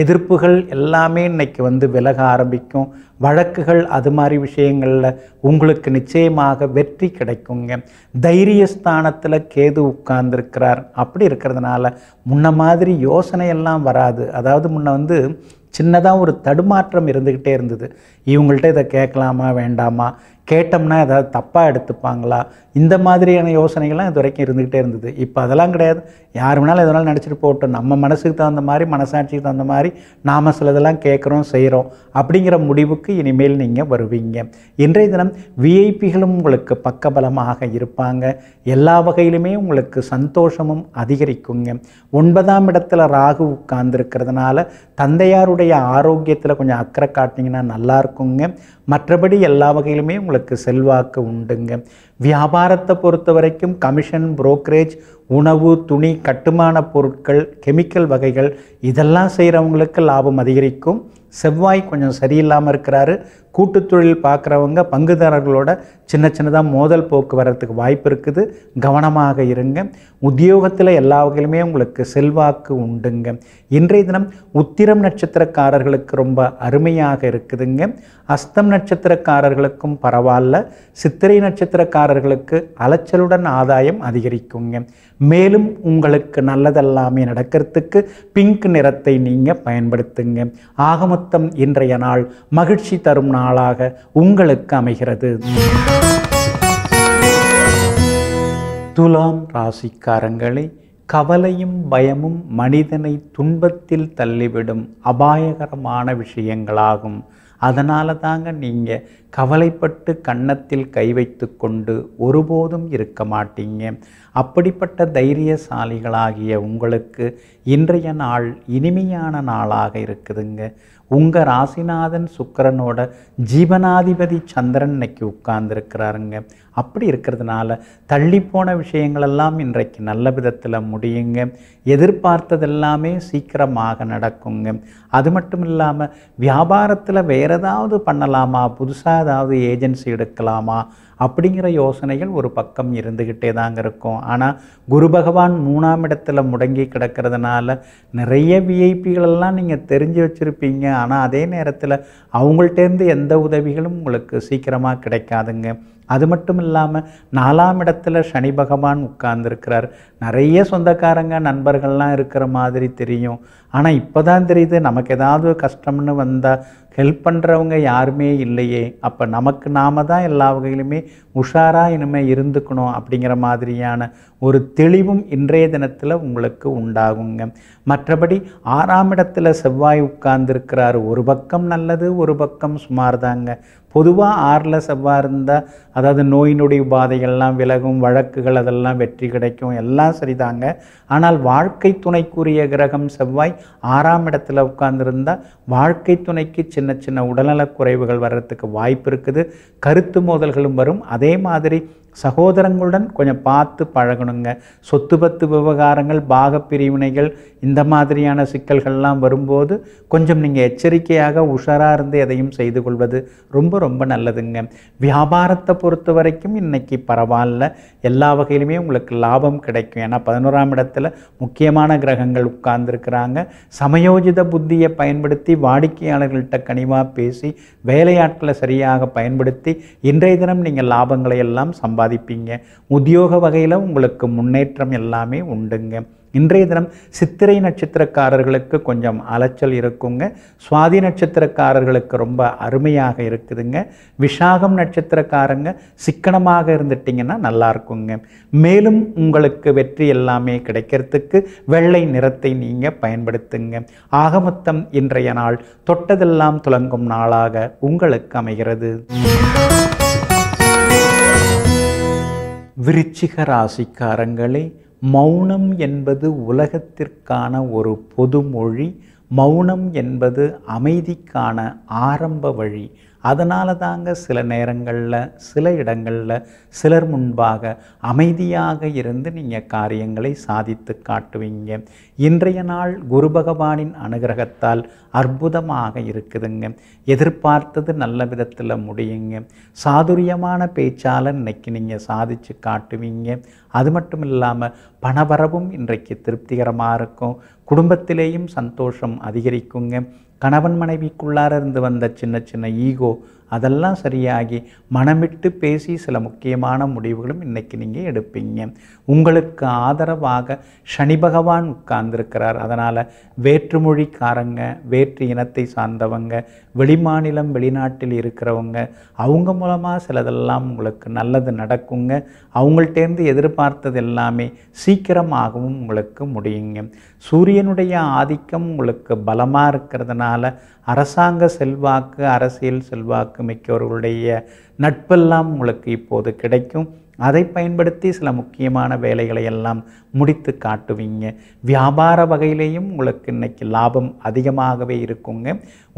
எதிர்ப்புகள் எல்லாமே இன்னைக்கு வந்து விலக ஆரம்பிக்கும் வழக்குகள் அது மாதிரி விஷயங்களில் உங்களுக்கு நிச்சயமாக வெற்றி கிடைக்குங்க தைரியஸ்தானத்தில் கேது உட்கார்ந்துருக்கிறார் அப்படி இருக்கிறதுனால முன்ன மாதிரி யோசனையெல்லாம் வராது அதாவது முன்ன வந்து சின்னதாக ஒரு தடுமாற்றம் இருந்துக்கிட்டே இருந்தது இவங்கள்ட்ட இதை கேட்கலாமா வேண்டாமா கேட்டோம்னா ஏதாவது தப்பாக எடுத்துப்பாங்களா இந்த மாதிரியான யோசனைகள்லாம் இது வரைக்கும் இருந்துக்கிட்டே இருந்தது இப்போ அதெல்லாம் கிடையாது யார் வேணாலும் எதனாலும் நினச்சிட்டு போட்டோம் நம்ம மனசுக்கு தகுந்த மாதிரி மனசாட்சிக்கு தகுந்த மாதிரி நாம் சிலதெல்லாம் கேட்குறோம் செய்கிறோம் அப்படிங்கிற முடிவுக்கு இனிமேல் நீங்கள் வருவீங்க இன்றைய தினம் விஐபிகளும் உங்களுக்கு பக்கபலமாக இருப்பாங்க எல்லா வகையிலுமே உங்களுக்கு சந்தோஷமும் அதிகரிக்குங்க ஒன்பதாம் இடத்துல ராகு உட்கார்ந்துருக்கிறதுனால தந்தையாருடைய ஆரோக்கியத்தில் கொஞ்சம் அக்கறை காட்டினீங்கன்னா நல்லா இருக்குங்க மற்றபடி எல்லா வகையிலுமே உங்களுக்கு செல்வாக்கு உண்டுங்க வியாபாரம் வியாபாரத்தை பொறுத்த வரைக்கும் கமிஷன் புரோக்கரேஜ் உணவு துணி கட்டுமான பொருட்கள் கெமிக்கல் வகைகள் இதெல்லாம் செய்கிறவங்களுக்கு லாபம் அதிகரிக்கும் செவ்வாய் கொஞ்சம் சரியில்லாமல் இருக்கிறாரு கூட்டுத்தொழில் பார்க்குறவங்க பங்குதாரர்களோட சின்ன சின்னதாக மோதல் போக்கு வரத்துக்கு வாய்ப்பு இருக்குது கவனமாக இருங்க உத்தியோகத்தில் எல்லா வகையிலுமே உங்களுக்கு செல்வாக்கு உண்டுங்க இன்றைய தினம் உத்திரம் நட்சத்திரக்காரர்களுக்கு ரொம்ப அருமையாக இருக்குதுங்க அஸ்தம் நட்சத்திரக்காரர்களுக்கும் பரவாயில்ல சித்திரை நட்சத்திரக்காரர்களுக்கு அலைச்சலுடன் ஆதாயம் அதிகரிக்குங்க மேலும் உங்களுக்கு நல்லதெல்லாமே நடக்கிறதுக்கு பிங்க் நிறத்தை நீங்கள் பயன்படுத்துங்க ஆகமொத்தம் இன்றைய நாள் மகிழ்ச்சி தரும் நாளாக உங்களுக்கு அமைகிறது துலாம் ராசிக்காரங்களை கவலையும் பயமும் மனிதனை துன்பத்தில் தள்ளிவிடும் அபாயகரமான விஷயங்களாகும் அதனால தாங்க நீங்கள் கவலைப்பட்டு கன்னத்தில் கை வைத்து கொண்டு ஒருபோதும் இருக்க மாட்டீங்க அப்படிப்பட்ட தைரியசாலிகளாகிய உங்களுக்கு இன்றைய நாள் இனிமையான நாளாக இருக்குதுங்க உங்கள் ராசிநாதன் சுக்கரனோட ஜீவனாதிபதி சந்திரன் இன்னைக்கு உட்கார்ந்துருக்கிறாருங்க அப்படி இருக்கிறதுனால தள்ளி போன விஷயங்களெல்லாம் இன்றைக்கு நல்ல விதத்தில் முடியுங்க எதிர்பார்த்ததெல்லாமே சீக்கிரமாக நடக்குங்க அது மட்டும் இல்லாமல் வியாபாரத்தில் வேறு ஏதாவது பண்ணலாமா புதுசாக ஏதாவது ஏஜென்சி எடுக்கலாமா அப்படிங்கிற யோசனைகள் ஒரு பக்கம் இருந்துக்கிட்டே தாங்க இருக்கும் ஆனால் குரு பகவான் மூணாம் இடத்துல முடங்கி கிடக்கிறதுனால நிறைய விஐபிகளெல்லாம் நீங்கள் தெரிஞ்சு வச்சுருப்பீங்க ஆனால் அதே நேரத்தில் அவங்கள்ட்டேருந்து எந்த உதவிகளும் உங்களுக்கு சீக்கிரமாக கிடைக்காதுங்க அது மட்டும் இல்லாமல் நாலாம் இடத்துல சனி பகவான் உட்கார்ந்துருக்கிறார் நிறைய சொந்தக்காரங்க நண்பர்கள்லாம் இருக்கிற மாதிரி தெரியும் ஆனால் இப்போ தான் தெரியுது நமக்கு ஏதாவது கஷ்டம்னு வந்தால் ஹெல்ப் பண்ணுறவங்க யாருமே இல்லையே அப்போ நமக்கு நாம தான் எல்லா வகையிலுமே உஷாராக இனிமேல் இருந்துக்கணும் அப்படிங்கிற மாதிரியான ஒரு தெளிவும் இன்றைய தினத்தில் உங்களுக்கு உண்டாகுங்க மற்றபடி ஆறாம் இடத்துல செவ்வாய் உட்கார்ந்துருக்கிறாரு ஒரு பக்கம் நல்லது ஒரு பக்கம் சுமார் தாங்க பொதுவாக ஆறில் செவ்வாய் இருந்தால் அதாவது நோய் நொடி உபாதைகள்லாம் விலகும் வழக்குகள் அதெல்லாம் வெற்றி கிடைக்கும் எல்லாம் சரிதாங்க ஆனால் வாழ்க்கை துணைக்குரிய கிரகம் செவ்வாய் ஆறாம் இடத்துல உட்கார்ந்துருந்தால் வாழ்க்கை துணைக்கு சின்ன சின்ன உடல்நலக் குறைவுகள் வர்றதுக்கு வாய்ப்பு இருக்குது கருத்து மோதல்களும் வரும் அதே அதே மாதிரி சகோதரங்களுடன் கொஞ்சம் பார்த்து பழகணுங்க சொத்து பத்து விவகாரங்கள் பாகப்பிரிவினைகள் இந்த மாதிரியான சிக்கல்கள்லாம் வரும்போது கொஞ்சம் நீங்கள் எச்சரிக்கையாக உஷாராக இருந்து எதையும் செய்து கொள்வது ரொம்ப ரொம்ப நல்லதுங்க வியாபாரத்தை பொறுத்த வரைக்கும் இன்றைக்கி பரவாயில்ல எல்லா வகையிலுமே உங்களுக்கு லாபம் கிடைக்கும் ஏன்னா பதினோராம் இடத்துல முக்கியமான கிரகங்கள் உட்கார்ந்துருக்கிறாங்க சமயோஜித புத்தியை பயன்படுத்தி வாடிக்கையாளர்கள்ட்ட கனிவாக பேசி வேலையாட்களை சரியாக பயன்படுத்தி இன்றைய தினம் நீங்கள் லாபங்களை எல்லாம் சம்பாதி சம்பாதிப்பீங்க உத்தியோக வகையில் உங்களுக்கு முன்னேற்றம் எல்லாமே உண்டுங்க இன்றைய தினம் சித்திரை நட்சத்திரக்காரர்களுக்கு கொஞ்சம் அலைச்சல் இருக்குங்க சுவாதி நட்சத்திரக்காரர்களுக்கு ரொம்ப அருமையாக இருக்குதுங்க விஷாகம் நட்சத்திரக்காரங்க சிக்கனமாக இருந்துட்டிங்கன்னா நல்லா இருக்குங்க மேலும் உங்களுக்கு வெற்றி எல்லாமே கிடைக்கிறதுக்கு வெள்ளை நிறத்தை நீங்கள் பயன்படுத்துங்க ஆகமொத்தம் இன்றைய நாள் தொட்டதெல்லாம் துலங்கும் நாளாக உங்களுக்கு அமைகிறது விருச்சிக ராசிக்காரங்களே மௌனம் என்பது உலகத்திற்கான ஒரு பொது மொழி மௌனம் என்பது அமைதிக்கான ஆரம்ப வழி அதனால தாங்க சில நேரங்களில் சில இடங்களில் சிலர் முன்பாக அமைதியாக இருந்து நீங்கள் காரியங்களை சாதித்து காட்டுவீங்க இன்றைய நாள் குரு பகவானின் அனுகிரகத்தால் அற்புதமாக இருக்குதுங்க எதிர்பார்த்தது நல்ல விதத்தில் முடியுங்க சாதுரியமான பேச்சால் இன்னைக்கு நீங்கள் சாதித்து காட்டுவீங்க அது மட்டும் இல்லாமல் பணவரவும் இன்றைக்கு திருப்திகரமாக இருக்கும் குடும்பத்திலேயும் சந்தோஷம் அதிகரிக்குங்க கணவன் மனைவிக்குள்ளார இருந்து வந்த சின்ன சின்ன ஈகோ அதெல்லாம் சரியாகி மனமிட்டு பேசி சில முக்கியமான முடிவுகளும் இன்றைக்கி நீங்கள் எடுப்பீங்க உங்களுக்கு ஆதரவாக சனி பகவான் உட்கார்ந்துருக்கிறார் அதனால் வேற்றுமொழிக்காரங்க வேற்று இனத்தை சார்ந்தவங்க வெளிமாநிலம் வெளிநாட்டில் இருக்கிறவங்க அவங்க மூலமாக சிலதெல்லாம் உங்களுக்கு நல்லது நடக்குங்க அவங்கள்ட்டேருந்து எதிர்பார்த்தது எல்லாமே சீக்கிரமாகவும் உங்களுக்கு முடியுங்க சூரியனுடைய ஆதிக்கம் உங்களுக்கு பலமாக இருக்கிறதுனால அரசாங்க செல்வாக்கு அரசியல் செல்வாக்கு மிக்கவர்களுடைய நட்பெல்லாம் உங்களுக்கு இப்போது கிடைக்கும் அதை பயன்படுத்தி சில முக்கியமான வேலைகளை எல்லாம் முடித்து காட்டுவீங்க வியாபார வகையிலேயும் உங்களுக்கு இன்னைக்கு லாபம் அதிகமாகவே இருக்குங்க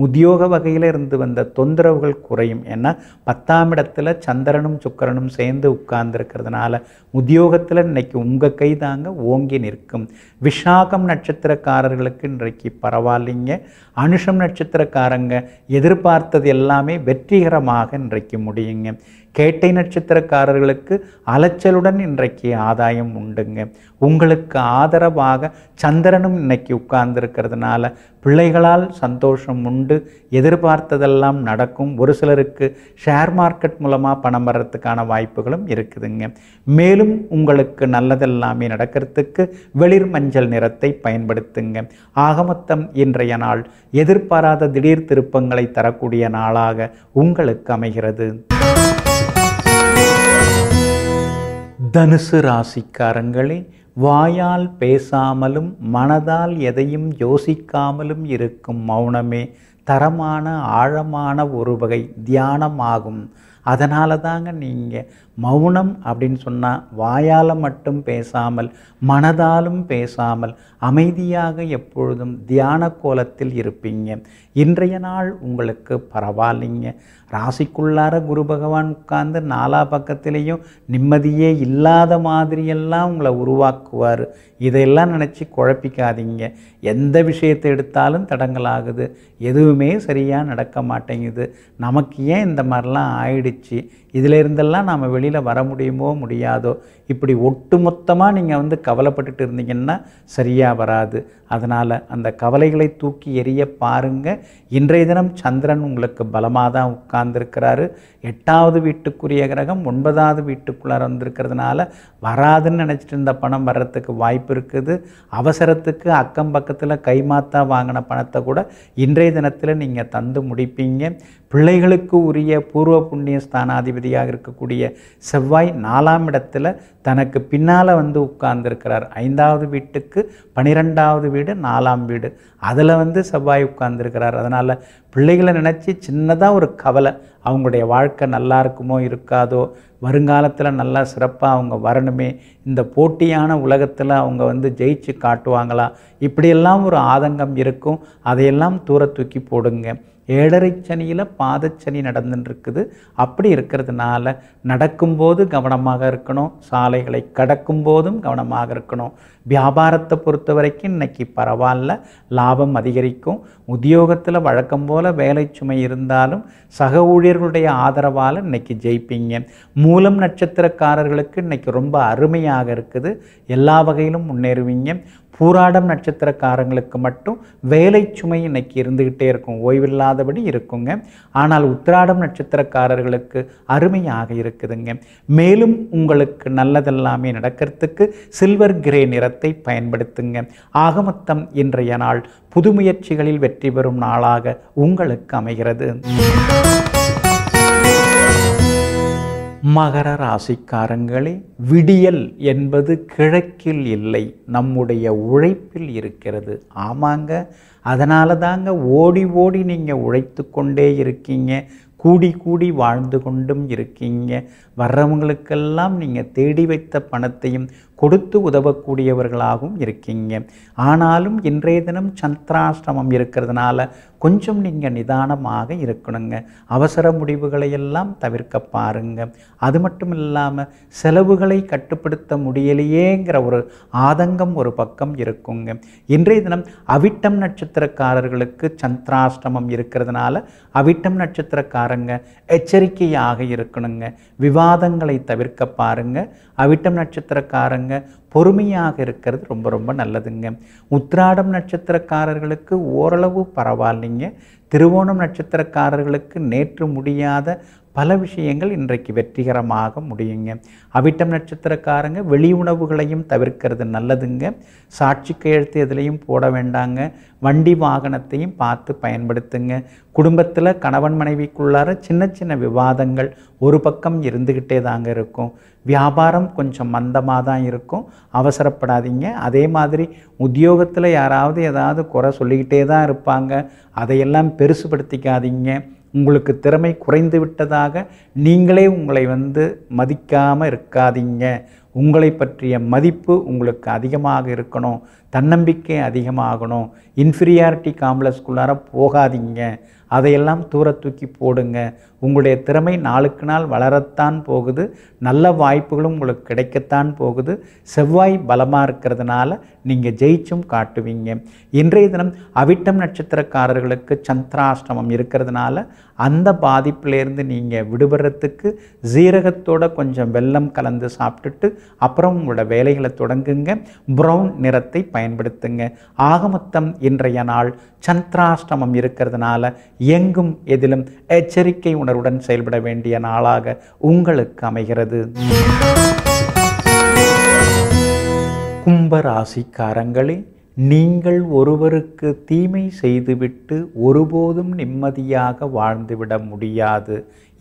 உத்தியோக வகையில் இருந்து வந்த தொந்தரவுகள் குறையும் ஏன்னா பத்தாம் இடத்துல சந்திரனும் சுக்கரனும் சேர்ந்து உட்கார்ந்துருக்கிறதுனால உத்தியோகத்தில் இன்னைக்கு உங்கள் கை தாங்க ஓங்கி நிற்கும் விஷாகம் நட்சத்திரக்காரர்களுக்கு இன்றைக்கு பரவாயில்லைங்க அனுஷம் நட்சத்திரக்காரங்க எதிர்பார்த்தது எல்லாமே வெற்றிகரமாக இன்றைக்கு முடியுங்க கேட்டை நட்சத்திரக்காரர்களுக்கு அலைச்சலுடன் இன்றைக்கு ஆதாயம் உண்டுங்க உங்களுக்கு ஆதரவாக சந்திரனும் இன்னைக்கு உட்கார்ந்துருக்கிறதுனால பிள்ளைகளால் சந்தோஷம் உண்டு எதிர்பார்த்ததெல்லாம் நடக்கும் ஒரு சிலருக்கு ஷேர் மார்க்கெட் மூலமாக பணம் வர்றதுக்கான வாய்ப்புகளும் இருக்குதுங்க மேலும் உங்களுக்கு நல்லதெல்லாமே நடக்கிறதுக்கு வெளிர் மஞ்சள் நிறத்தை பயன்படுத்துங்க ஆகமொத்தம் இன்றைய நாள் எதிர்பாராத திடீர் திருப்பங்களை தரக்கூடிய நாளாக உங்களுக்கு அமைகிறது தனுசு ராசிக்காரங்களே வாயால் பேசாமலும் மனதால் எதையும் யோசிக்காமலும் இருக்கும் மௌனமே தரமான ஆழமான ஒரு வகை தியானமாகும் அதனால தாங்க நீங்கள் மௌனம் அப்படின்னு சொன்னால் வாயால் மட்டும் பேசாமல் மனதாலும் பேசாமல் அமைதியாக எப்பொழுதும் தியான கோலத்தில் இருப்பீங்க இன்றைய நாள் உங்களுக்கு பரவாயில்லைங்க ராசிக்குள்ளார குரு பகவான் உட்கார்ந்து நாலா பக்கத்திலையும் நிம்மதியே இல்லாத மாதிரியெல்லாம் உங்களை உருவாக்குவார் இதையெல்லாம் நினச்சி குழப்பிக்காதீங்க எந்த விஷயத்தை எடுத்தாலும் தடங்கலாகுது எதுவுமே சரியாக நடக்க மாட்டேங்குது நமக்கு ஏன் இந்த மாதிரிலாம் ஆயிடுச்சு இருந்தெல்லாம் நாம் வெளியில் வர முடியுமோ முடியாதோ இப்படி ஒட்டு மொத்தமாக நீங்கள் வந்து கவலைப்பட்டுட்டு இருந்தீங்கன்னா சரியாக வராது அதனால் அந்த கவலைகளை தூக்கி எரிய பாருங்கள் இன்றைய தினம் சந்திரன் உங்களுக்கு பலமாக தான் உட்கார்ந்துருக்கிறாரு எட்டாவது வீட்டுக்குரிய கிரகம் ஒன்பதாவது வீட்டுக்குள்ளார வந்திருக்கிறதுனால வராதுன்னு நினச்சிட்டு இருந்த பணம் வர்றதுக்கு வாய்ப்பு இருக்குது அவசரத்துக்கு அக்கம் பக்கத்தில் கைமாத்தா வாங்கின பணத்தை கூட இன்றைய தினத்தில் நீங்கள் தந்து முடிப்பீங்க பிள்ளைகளுக்கு உரிய பூர்வ புண்ணிய ஸ்தானாதிபதியாக இருக்கக்கூடிய செவ்வாய் நாலாம் இடத்துல தனக்கு பின்னால் வந்து உட்கார்ந்துருக்கிறார் ஐந்தாவது வீட்டுக்கு பனிரெண்டாவது வீடு நாலாம் வீடு அதில் வந்து செவ்வாய் உட்கார்ந்துருக்கிறார் அதனால் பிள்ளைகளை நினச்சி சின்னதாக ஒரு கவலை அவங்களுடைய வாழ்க்கை நல்லா இருக்குமோ இருக்காதோ வருங்காலத்தில் நல்லா சிறப்பாக அவங்க வரணுமே இந்த போட்டியான உலகத்தில் அவங்க வந்து ஜெயிச்சு காட்டுவாங்களா இப்படியெல்லாம் ஒரு ஆதங்கம் இருக்கும் அதையெல்லாம் தூர தூக்கி போடுங்க ஏழரை சனியில் பாதச்சனி இருக்குது அப்படி இருக்கிறதுனால நடக்கும்போது கவனமாக இருக்கணும் சாலைகளை கடக்கும் போதும் கவனமாக இருக்கணும் வியாபாரத்தை பொறுத்த வரைக்கும் இன்னைக்கு பரவாயில்ல லாபம் அதிகரிக்கும் உத்தியோகத்தில் வழக்கம் போல் வேலை சுமை இருந்தாலும் சக ஊழியர்களுடைய ஆதரவால் இன்னைக்கு ஜெயிப்பீங்க மூலம் நட்சத்திரக்காரர்களுக்கு இன்றைக்கி ரொம்ப அருமையாக இருக்குது எல்லா வகையிலும் முன்னேறுவீங்க பூராடம் நட்சத்திரக்காரங்களுக்கு மட்டும் வேலை சுமை இன்னைக்கு இருந்துக்கிட்டே இருக்கும் ஓய்வில்லாதபடி இருக்குங்க ஆனால் உத்திராடம் நட்சத்திரக்காரர்களுக்கு அருமையாக இருக்குதுங்க மேலும் உங்களுக்கு நல்லதெல்லாமே நடக்கிறதுக்கு சில்வர் கிரே நிறத்தை நேரத்தை பயன்படுத்துங்க ஆகமத்தம் இன்றைய நாள் புது முயற்சிகளில் வெற்றி பெறும் நாளாக உங்களுக்கு அமைகிறது மகர ராசிக்காரங்களே விடியல் என்பது கிழக்கில் இல்லை நம்முடைய உழைப்பில் இருக்கிறது ஆமாங்க அதனால தாங்க ஓடி ஓடி நீங்கள் உழைத்து கொண்டே இருக்கீங்க கூடி கூடி வாழ்ந்து கொண்டும் இருக்கீங்க வர்றவங்களுக்கெல்லாம் நீங்கள் தேடி வைத்த பணத்தையும் கொடுத்து உதவக்கூடியவர்களாகவும் இருக்கீங்க ஆனாலும் இன்றைய தினம் சந்திராஷ்டமம் இருக்கிறதுனால கொஞ்சம் நீங்கள் நிதானமாக இருக்கணுங்க அவசர முடிவுகளை எல்லாம் தவிர்க்க பாருங்க அது மட்டும் இல்லாமல் செலவுகளை கட்டுப்படுத்த முடியலையேங்கிற ஒரு ஆதங்கம் ஒரு பக்கம் இருக்குங்க இன்றைய தினம் அவிட்டம் நட்சத்திரக்காரர்களுக்கு சந்திராஷ்டமம் இருக்கிறதுனால அவிட்டம் நட்சத்திரக்காரங்க எச்சரிக்கையாக இருக்கணுங்க விவாதங்களை தவிர்க்க பாருங்கள் அவிட்டம் நட்சத்திரக்காரங்க பொறுமையாக இருக்கிறது ரொம்ப ரொம்ப நல்லதுங்க உத்ராடம் நட்சத்திரக்காரர்களுக்கு ஓரளவு பரவாயில்லைங்க திருவோணம் நட்சத்திரக்காரர்களுக்கு நேற்று முடியாத பல விஷயங்கள் இன்றைக்கு வெற்றிகரமாக முடியுங்க அவிட்டம் நட்சத்திரக்காரங்க வெளி உணவுகளையும் தவிர்க்கிறது நல்லதுங்க சாட்சி கையெழுத்து எதுலேயும் போட வேண்டாங்க வண்டி வாகனத்தையும் பார்த்து பயன்படுத்துங்க குடும்பத்தில் கணவன் மனைவிக்குள்ளார சின்ன சின்ன விவாதங்கள் ஒரு பக்கம் இருந்துக்கிட்டே தாங்க இருக்கும் வியாபாரம் கொஞ்சம் மந்தமாக தான் இருக்கும் அவசரப்படாதீங்க அதே மாதிரி உத்தியோகத்தில் யாராவது ஏதாவது குறை சொல்லிக்கிட்டே தான் இருப்பாங்க அதையெல்லாம் பெருசுபடுத்திக்காதீங்க உங்களுக்கு திறமை குறைந்து விட்டதாக நீங்களே உங்களை வந்து மதிக்காமல் இருக்காதீங்க உங்களை பற்றிய மதிப்பு உங்களுக்கு அதிகமாக இருக்கணும் தன்னம்பிக்கை அதிகமாகணும் இன்ஃபீரியாரிட்டி காம்ப்ளெக்ஸ்குள்ளார போகாதீங்க அதையெல்லாம் தூர தூக்கி போடுங்க உங்களுடைய திறமை நாளுக்கு நாள் வளரத்தான் போகுது நல்ல வாய்ப்புகளும் உங்களுக்கு கிடைக்கத்தான் போகுது செவ்வாய் பலமாக இருக்கிறதுனால நீங்கள் ஜெயிச்சும் காட்டுவீங்க இன்றைய தினம் அவிட்டம் நட்சத்திரக்காரர்களுக்கு சந்திராஷ்டமம் இருக்கிறதுனால அந்த பாதிப்பிலேருந்து நீங்கள் விடுபடுறதுக்கு ஜீரகத்தோட கொஞ்சம் வெள்ளம் கலந்து சாப்பிட்டுட்டு அப்புறம் உங்களோட வேலைகளை தொடங்குங்க ப்ரௌன் நிறத்தை பயன்படுத்துங்க ஆக மொத்தம் இன்றைய நாள் சந்திராஷ்டமம் இருக்கிறதுனால எங்கும் எதிலும் எச்சரிக்கை விழிப்புணர்வுடன் செயல்பட வேண்டிய நாளாக உங்களுக்கு அமைகிறது கும்பராசிக்காரங்களே நீங்கள் ஒருவருக்கு தீமை செய்துவிட்டு ஒருபோதும் நிம்மதியாக வாழ்ந்துவிட முடியாது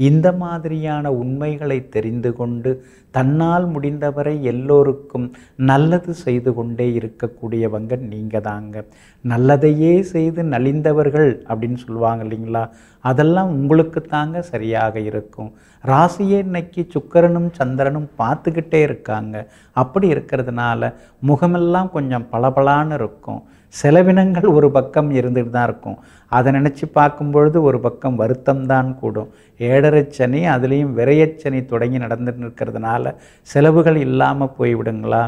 இந்த மாதிரியான உண்மைகளை தெரிந்து கொண்டு தன்னால் முடிந்தவரை எல்லோருக்கும் நல்லது செய்து கொண்டே இருக்கக்கூடியவங்க நீங்கள் தாங்க நல்லதையே செய்து நலிந்தவர்கள் அப்படின்னு சொல்லுவாங்க இல்லைங்களா அதெல்லாம் உங்களுக்கு தாங்க சரியாக இருக்கும் ராசியே இன்னைக்கு சுக்கரனும் சந்திரனும் பார்த்துக்கிட்டே இருக்காங்க அப்படி இருக்கிறதுனால முகமெல்லாம் கொஞ்சம் பளபளான்னு இருக்கும் செலவினங்கள் ஒரு பக்கம் இருந்துட்டு தான் இருக்கும் அதை நினச்சி பார்க்கும்பொழுது ஒரு பக்கம் வருத்தம் தான் கூடும் ஏழரை சனி அதுலேயும் விரையச்சனி தொடங்கி நடந்துட்டு இருக்கிறதுனால செலவுகள் இல்லாமல் போய்விடுங்களா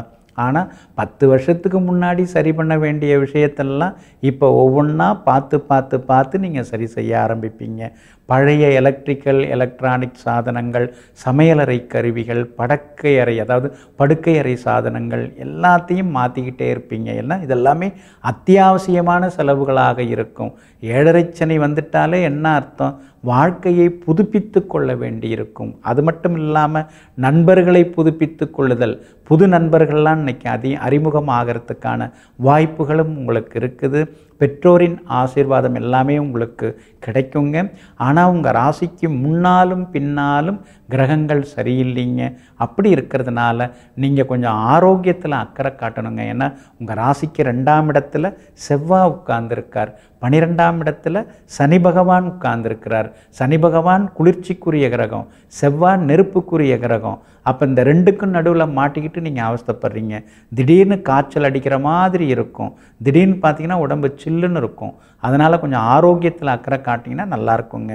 ஆனால் பத்து வருஷத்துக்கு முன்னாடி சரி பண்ண வேண்டிய விஷயத்தெல்லாம் இப்போ ஒவ்வொன்றா பார்த்து பார்த்து பார்த்து நீங்கள் சரி செய்ய ஆரம்பிப்பீங்க பழைய எலக்ட்ரிக்கல் எலக்ட்ரானிக் சாதனங்கள் சமையலறை கருவிகள் படக்கை அறை அதாவது படுக்கை அறை சாதனங்கள் எல்லாத்தையும் மாற்றிக்கிட்டே இருப்பீங்க எல்லாம் இதெல்லாமே அத்தியாவசியமான செலவுகளாக இருக்கும் ஏழரைச்சனை வந்துட்டாலே என்ன அர்த்தம் வாழ்க்கையை புதுப்பித்து கொள்ள வேண்டியிருக்கும் அது மட்டும் இல்லாமல் நண்பர்களை புதுப்பித்து கொள்ளுதல் புது நண்பர்கள்லாம் இன்றைக்கி அதிக அறிமுகம் ஆகிறதுக்கான வாய்ப்புகளும் உங்களுக்கு இருக்குது பெற்றோரின் ஆசீர்வாதம் எல்லாமே உங்களுக்கு கிடைக்குங்க ஆனால் உங்கள் ராசிக்கு முன்னாலும் பின்னாலும் கிரகங்கள் சரியில்லைங்க அப்படி இருக்கிறதுனால நீங்கள் கொஞ்சம் ஆரோக்கியத்தில் அக்கறை காட்டணுங்க ஏன்னா உங்கள் ராசிக்கு ரெண்டாம் இடத்துல செவ்வாய் உட்கார்ந்துருக்கார் பனிரெண்டாம் இடத்துல சனி பகவான் உட்கார்ந்துருக்கிறார் சனி பகவான் குளிர்ச்சிக்குரிய கிரகம் செவ்வா நெருப்புக்குரிய கிரகம் அப்போ இந்த ரெண்டுக்கும் நடுவில் மாட்டிக்கிட்டு நீங்கள் அவஸ்தப்படுறீங்க திடீர்னு காய்ச்சல் அடிக்கிற மாதிரி இருக்கும் திடீர்னு பார்த்தீங்கன்னா உடம்பு சில்லுன்னு இருக்கும் அதனால் கொஞ்சம் ஆரோக்கியத்தில் அக்கறை காட்டிங்கன்னா நல்லாயிருக்குங்க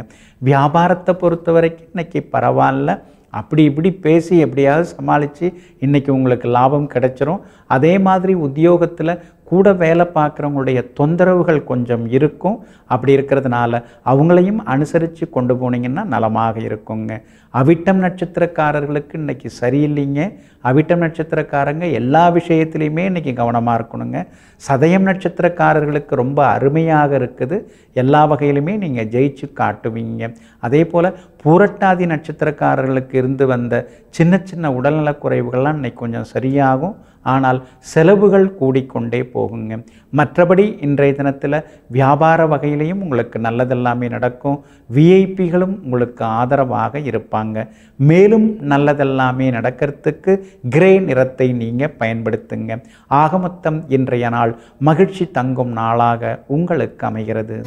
வியாபாரத்தை பொறுத்த வரைக்கும் இன்றைக்கி பரவாயில்ல நாளில் அப்படி இப்படி பேசி எப்படியாவது சமாளித்து இன்றைக்கி உங்களுக்கு லாபம் கிடைச்சிரும் அதே மாதிரி உத்தியோகத்தில் கூட வேலை பார்க்குறவங்களுடைய தொந்தரவுகள் கொஞ்சம் இருக்கும் அப்படி இருக்கிறதுனால அவங்களையும் அனுசரித்து கொண்டு போனீங்கன்னா நலமாக இருக்குங்க அவிட்டம் நட்சத்திரக்காரர்களுக்கு இன்றைக்கி சரியில்லைங்க அவிட்டம் நட்சத்திரக்காரங்க எல்லா விஷயத்துலையுமே இன்றைக்கி கவனமாக இருக்கணுங்க சதயம் நட்சத்திரக்காரர்களுக்கு ரொம்ப அருமையாக இருக்குது எல்லா வகையிலுமே நீங்கள் ஜெயிச்சு காட்டுவீங்க அதே போல் பூரட்டாதி நட்சத்திரக்காரர்களுக்கு இருந்து வந்த சின்ன சின்ன உடல்நலக் குறைவுகள்லாம் இன்றைக்கி கொஞ்சம் சரியாகும் ஆனால் செலவுகள் கூடிக்கொண்டே போகுங்க மற்றபடி இன்றைய தினத்தில் வியாபார வகையிலையும் உங்களுக்கு நல்லதெல்லாமே நடக்கும் விஐபிகளும் உங்களுக்கு ஆதரவாக இருப்பாங்க மேலும் நல்லதெல்லாமே நடக்கிறதுக்கு கிரே நிறத்தை நீங்கள் பயன்படுத்துங்க ஆக மொத்தம் இன்றைய நாள் மகிழ்ச்சி தங்கும் நாளாக உங்களுக்கு அமைகிறது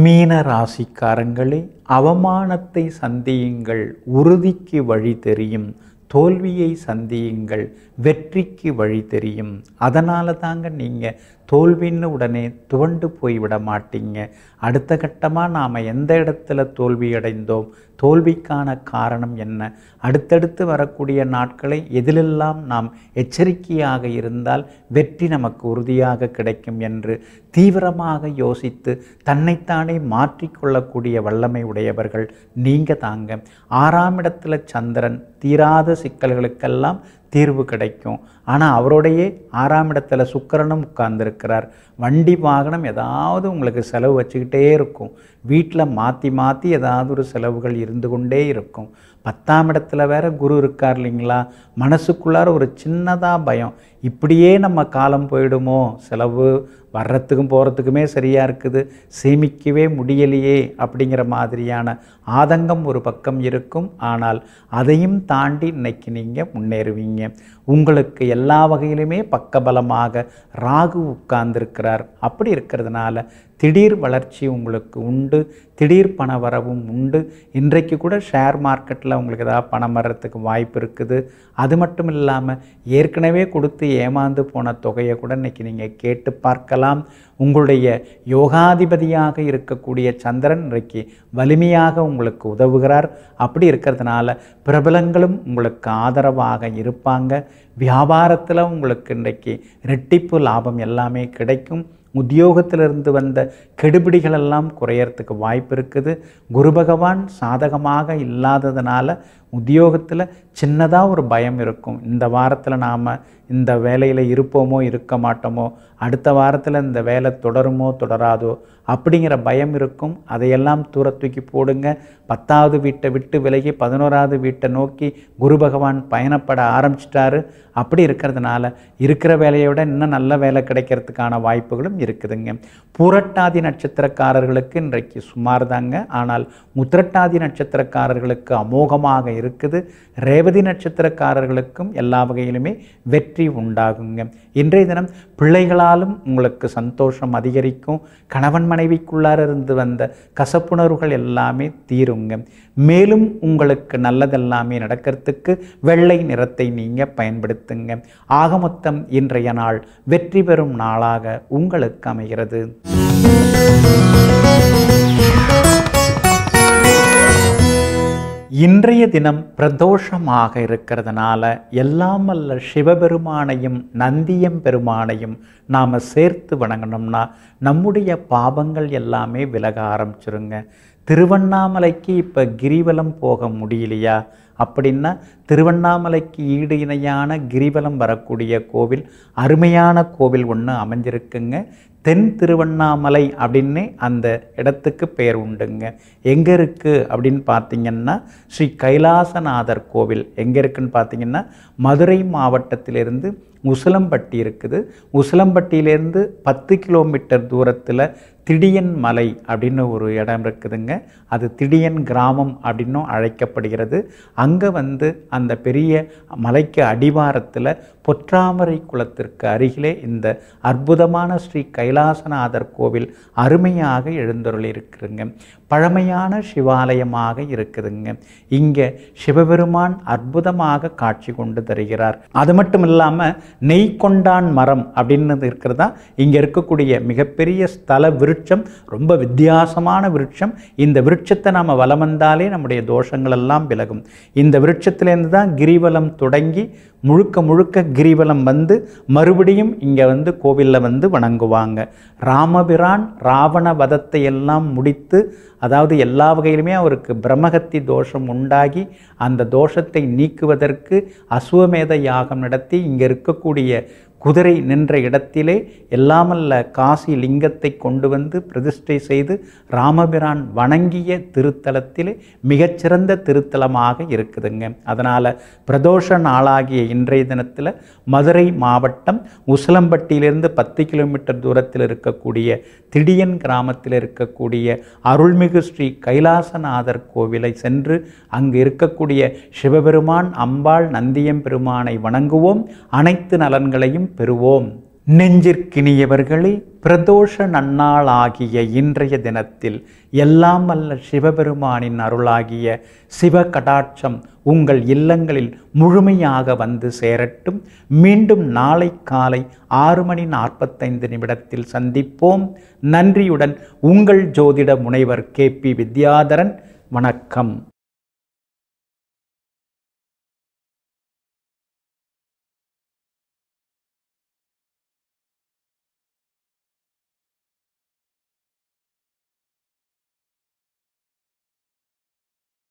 மீன ராசிக்காரங்களே அவமானத்தை சந்தியுங்கள் உறுதிக்கு வழி தெரியும் தோல்வியை சந்தியுங்கள் வெற்றிக்கு வழி தெரியும் அதனால தாங்க நீங்கள் தோல்வின்னு உடனே துவண்டு போய்விட மாட்டீங்க அடுத்த கட்டமாக நாம் எந்த இடத்துல தோல்வி அடைந்தோம் தோல்விக்கான காரணம் என்ன அடுத்தடுத்து வரக்கூடிய நாட்களை எதிலெல்லாம் நாம் எச்சரிக்கையாக இருந்தால் வெற்றி நமக்கு உறுதியாக கிடைக்கும் என்று தீவிரமாக யோசித்து தன்னைத்தானே மாற்றிக்கொள்ளக்கூடிய வல்லமை உடையவர்கள் நீங்கள் தாங்க ஆறாம் இடத்துல சந்திரன் தீராத சிக்கல்களுக்கெல்லாம் தீர்வு கிடைக்கும் ஆனால் அவரோடையே ஆறாம் இடத்துல சுக்கரனும் உட்கார்ந்துருக்கிறார் வண்டி வாகனம் ஏதாவது உங்களுக்கு செலவு வச்சுக்கிட்டே இருக்கும் வீட்டில் மாற்றி மாற்றி ஏதாவது ஒரு செலவுகள் இருந்து கொண்டே இருக்கும் பத்தாம் இடத்துல வேற குரு இருக்கார் இல்லைங்களா மனசுக்குள்ளார ஒரு சின்னதாக பயம் இப்படியே நம்ம காலம் போயிடுமோ செலவு வர்றதுக்கும் போகிறதுக்குமே சரியாக இருக்குது சேமிக்கவே முடியலையே அப்படிங்கிற மாதிரியான ஆதங்கம் ஒரு பக்கம் இருக்கும் ஆனால் அதையும் தாண்டி இன்னைக்கு நீங்கள் முன்னேறுவீங்க உங்களுக்கு எல்லா வகையிலுமே பக்கபலமாக ராகு உட்கார்ந்துருக்கிறார் அப்படி இருக்கிறதுனால திடீர் வளர்ச்சி உங்களுக்கு உண்டு திடீர் பண வரவும் உண்டு இன்றைக்கு கூட ஷேர் மார்க்கெட்டில் உங்களுக்கு ஏதாவது பணம் வர்றதுக்கு வாய்ப்பு இருக்குது அது மட்டும் இல்லாமல் ஏற்கனவே கொடுத்து ஏமாந்து போன தொகையை கூட இன்றைக்கி நீங்கள் கேட்டு பார்க்கலாம் உங்களுடைய யோகாதிபதியாக இருக்கக்கூடிய சந்திரன் இன்றைக்கு வலிமையாக உங்களுக்கு உதவுகிறார் அப்படி இருக்கிறதுனால பிரபலங்களும் உங்களுக்கு ஆதரவாக இருப்பாங்க வியாபாரத்தில் உங்களுக்கு இன்றைக்கு ரெட்டிப்பு லாபம் எல்லாமே கிடைக்கும் உத்தியோகத்திலிருந்து வந்த கெடுபிடிகளெல்லாம் குறையறதுக்கு வாய்ப்பு இருக்குது குரு பகவான் சாதகமாக இல்லாததுனால உத்தியோகத்தில் சின்னதாக ஒரு பயம் இருக்கும் இந்த வாரத்தில் நாம் இந்த வேலையில் இருப்போமோ இருக்க மாட்டோமோ அடுத்த வாரத்தில் இந்த வேலை தொடருமோ தொடராதோ அப்படிங்கிற பயம் இருக்கும் அதையெல்லாம் தூர தூக்கி போடுங்க பத்தாவது வீட்டை விட்டு விலகி பதினோராவது வீட்டை நோக்கி குரு பகவான் பயணப்பட ஆரம்பிச்சிட்டாரு அப்படி இருக்கிறதுனால இருக்கிற வேலையை விட இன்னும் நல்ல வேலை கிடைக்கிறதுக்கான வாய்ப்புகளும் இருக்குதுங்க புரட்டாதி நட்சத்திரக்காரர்களுக்கு இன்றைக்கு சுமார் தாங்க ஆனால் முத்திரட்டாதி நட்சத்திரக்காரர்களுக்கு அமோகமாக இருக்குது ரேவதி நட்சத்திரக்காரர்களுக்கும் எல்லா வகையிலுமே வெற்றி உண்டாகுங்க இன்றைய தினம் பிள்ளைகளாலும் உங்களுக்கு சந்தோஷம் அதிகரிக்கும் கணவன் மனைவிக்குள்ளார இருந்து வந்த கசப்புணர்வுகள் எல்லாமே தீருங்க மேலும் உங்களுக்கு நல்லதெல்லாமே நடக்கிறதுக்கு வெள்ளை நிறத்தை நீங்கள் பயன்படுத்துங்க ஆக மொத்தம் இன்றைய நாள் வெற்றி பெறும் நாளாக உங்களுக்கு அமைகிறது இன்றைய தினம் பிரதோஷமாக இருக்கிறதுனால எல்லாம் அல்ல சிவபெருமானையும் நந்தியம் பெருமானையும் நாம் சேர்த்து வணங்கினோம்னா நம்முடைய பாவங்கள் எல்லாமே விலக ஆரம்பிச்சிருங்க திருவண்ணாமலைக்கு இப்போ கிரிவலம் போக முடியலையா அப்படின்னா திருவண்ணாமலைக்கு ஈடு இணையான கிரிவலம் வரக்கூடிய கோவில் அருமையான கோவில் ஒன்று அமைஞ்சிருக்குங்க தென் திருவண்ணாமலை அப்படின்னு அந்த இடத்துக்கு பெயர் உண்டுங்க எங்கே இருக்குது அப்படின்னு பார்த்தீங்கன்னா ஸ்ரீ கைலாசநாதர் கோவில் எங்கே இருக்குதுன்னு பார்த்தீங்கன்னா மதுரை மாவட்டத்திலிருந்து உசிலம்பட்டி இருக்குது உசிலம்பட்டியிலேருந்து பத்து கிலோமீட்டர் தூரத்தில் திடியன் மலை அப்படின்னு ஒரு இடம் இருக்குதுங்க அது திடியன் கிராமம் அப்படின்னும் அழைக்கப்படுகிறது அங்கே வந்து அந்த பெரிய மலைக்கு அடிவாரத்தில் பொற்றாமரை குளத்திற்கு அருகிலே இந்த அற்புதமான ஸ்ரீ கைலாசநாதர் கோவில் அருமையாக எழுந்தருளிருக்குதுங்க பழமையான சிவாலயமாக இருக்குதுங்க இங்கே சிவபெருமான் அற்புதமாக காட்சி கொண்டு தருகிறார் அது மட்டும் இல்லாமல் நெய் கொண்டான் மரம் அப்படின்னு இருக்கிறதா இங்கே இருக்கக்கூடிய மிகப்பெரிய ஸ்தல விருட்சம் ரொம்ப வித்தியாசமான விருட்சம் இந்த விருட்சத்தை நாம் வலம் வந்தாலே நம்முடைய தோஷங்கள் எல்லாம் விலகும் இந்த விருட்சத்திலேருந்து தான் கிரிவலம் தொடங்கி முழுக்க முழுக்க கிரிவலம் வந்து மறுபடியும் இங்கே வந்து கோவிலில் வந்து வணங்குவாங்க ராமபிரான் ராவண வதத்தை எல்லாம் முடித்து அதாவது எல்லா வகையிலுமே அவருக்கு பிரம்மகத்தி தோஷம் உண்டாகி அந்த தோஷத்தை நீக்குவதற்கு அசுவமேத யாகம் நடத்தி இங்கே இருக்கக்கூடிய குதிரை நின்ற இடத்திலே எல்லாமல்ல காசி லிங்கத்தை கொண்டு வந்து பிரதிஷ்டை செய்து ராமபிரான் வணங்கிய திருத்தலத்திலே மிகச்சிறந்த திருத்தலமாக இருக்குதுங்க அதனால் பிரதோஷ நாளாகிய இன்றைய தினத்தில் மதுரை மாவட்டம் உசிலம்பட்டியிலிருந்து பத்து கிலோமீட்டர் தூரத்தில் இருக்கக்கூடிய திடியன் கிராமத்தில் இருக்கக்கூடிய அருள்மிகு ஸ்ரீ கைலாசநாதர் கோவிலை சென்று அங்கு இருக்கக்கூடிய சிவபெருமான் அம்பாள் நந்தியம் பெருமானை வணங்குவோம் அனைத்து நலன்களையும் பெறுவோம் நெஞ்சிற்கினியவர்களே பிரதோஷ நன்னாளாகிய இன்றைய தினத்தில் எல்லாம் அல்ல சிவபெருமானின் அருளாகிய சிவ கடாட்சம் உங்கள் இல்லங்களில் முழுமையாக வந்து சேரட்டும் மீண்டும் நாளை காலை ஆறு மணி நாற்பத்தைந்து நிமிடத்தில் சந்திப்போம் நன்றியுடன் உங்கள் ஜோதிட முனைவர் கே பி வித்யாதரன் வணக்கம்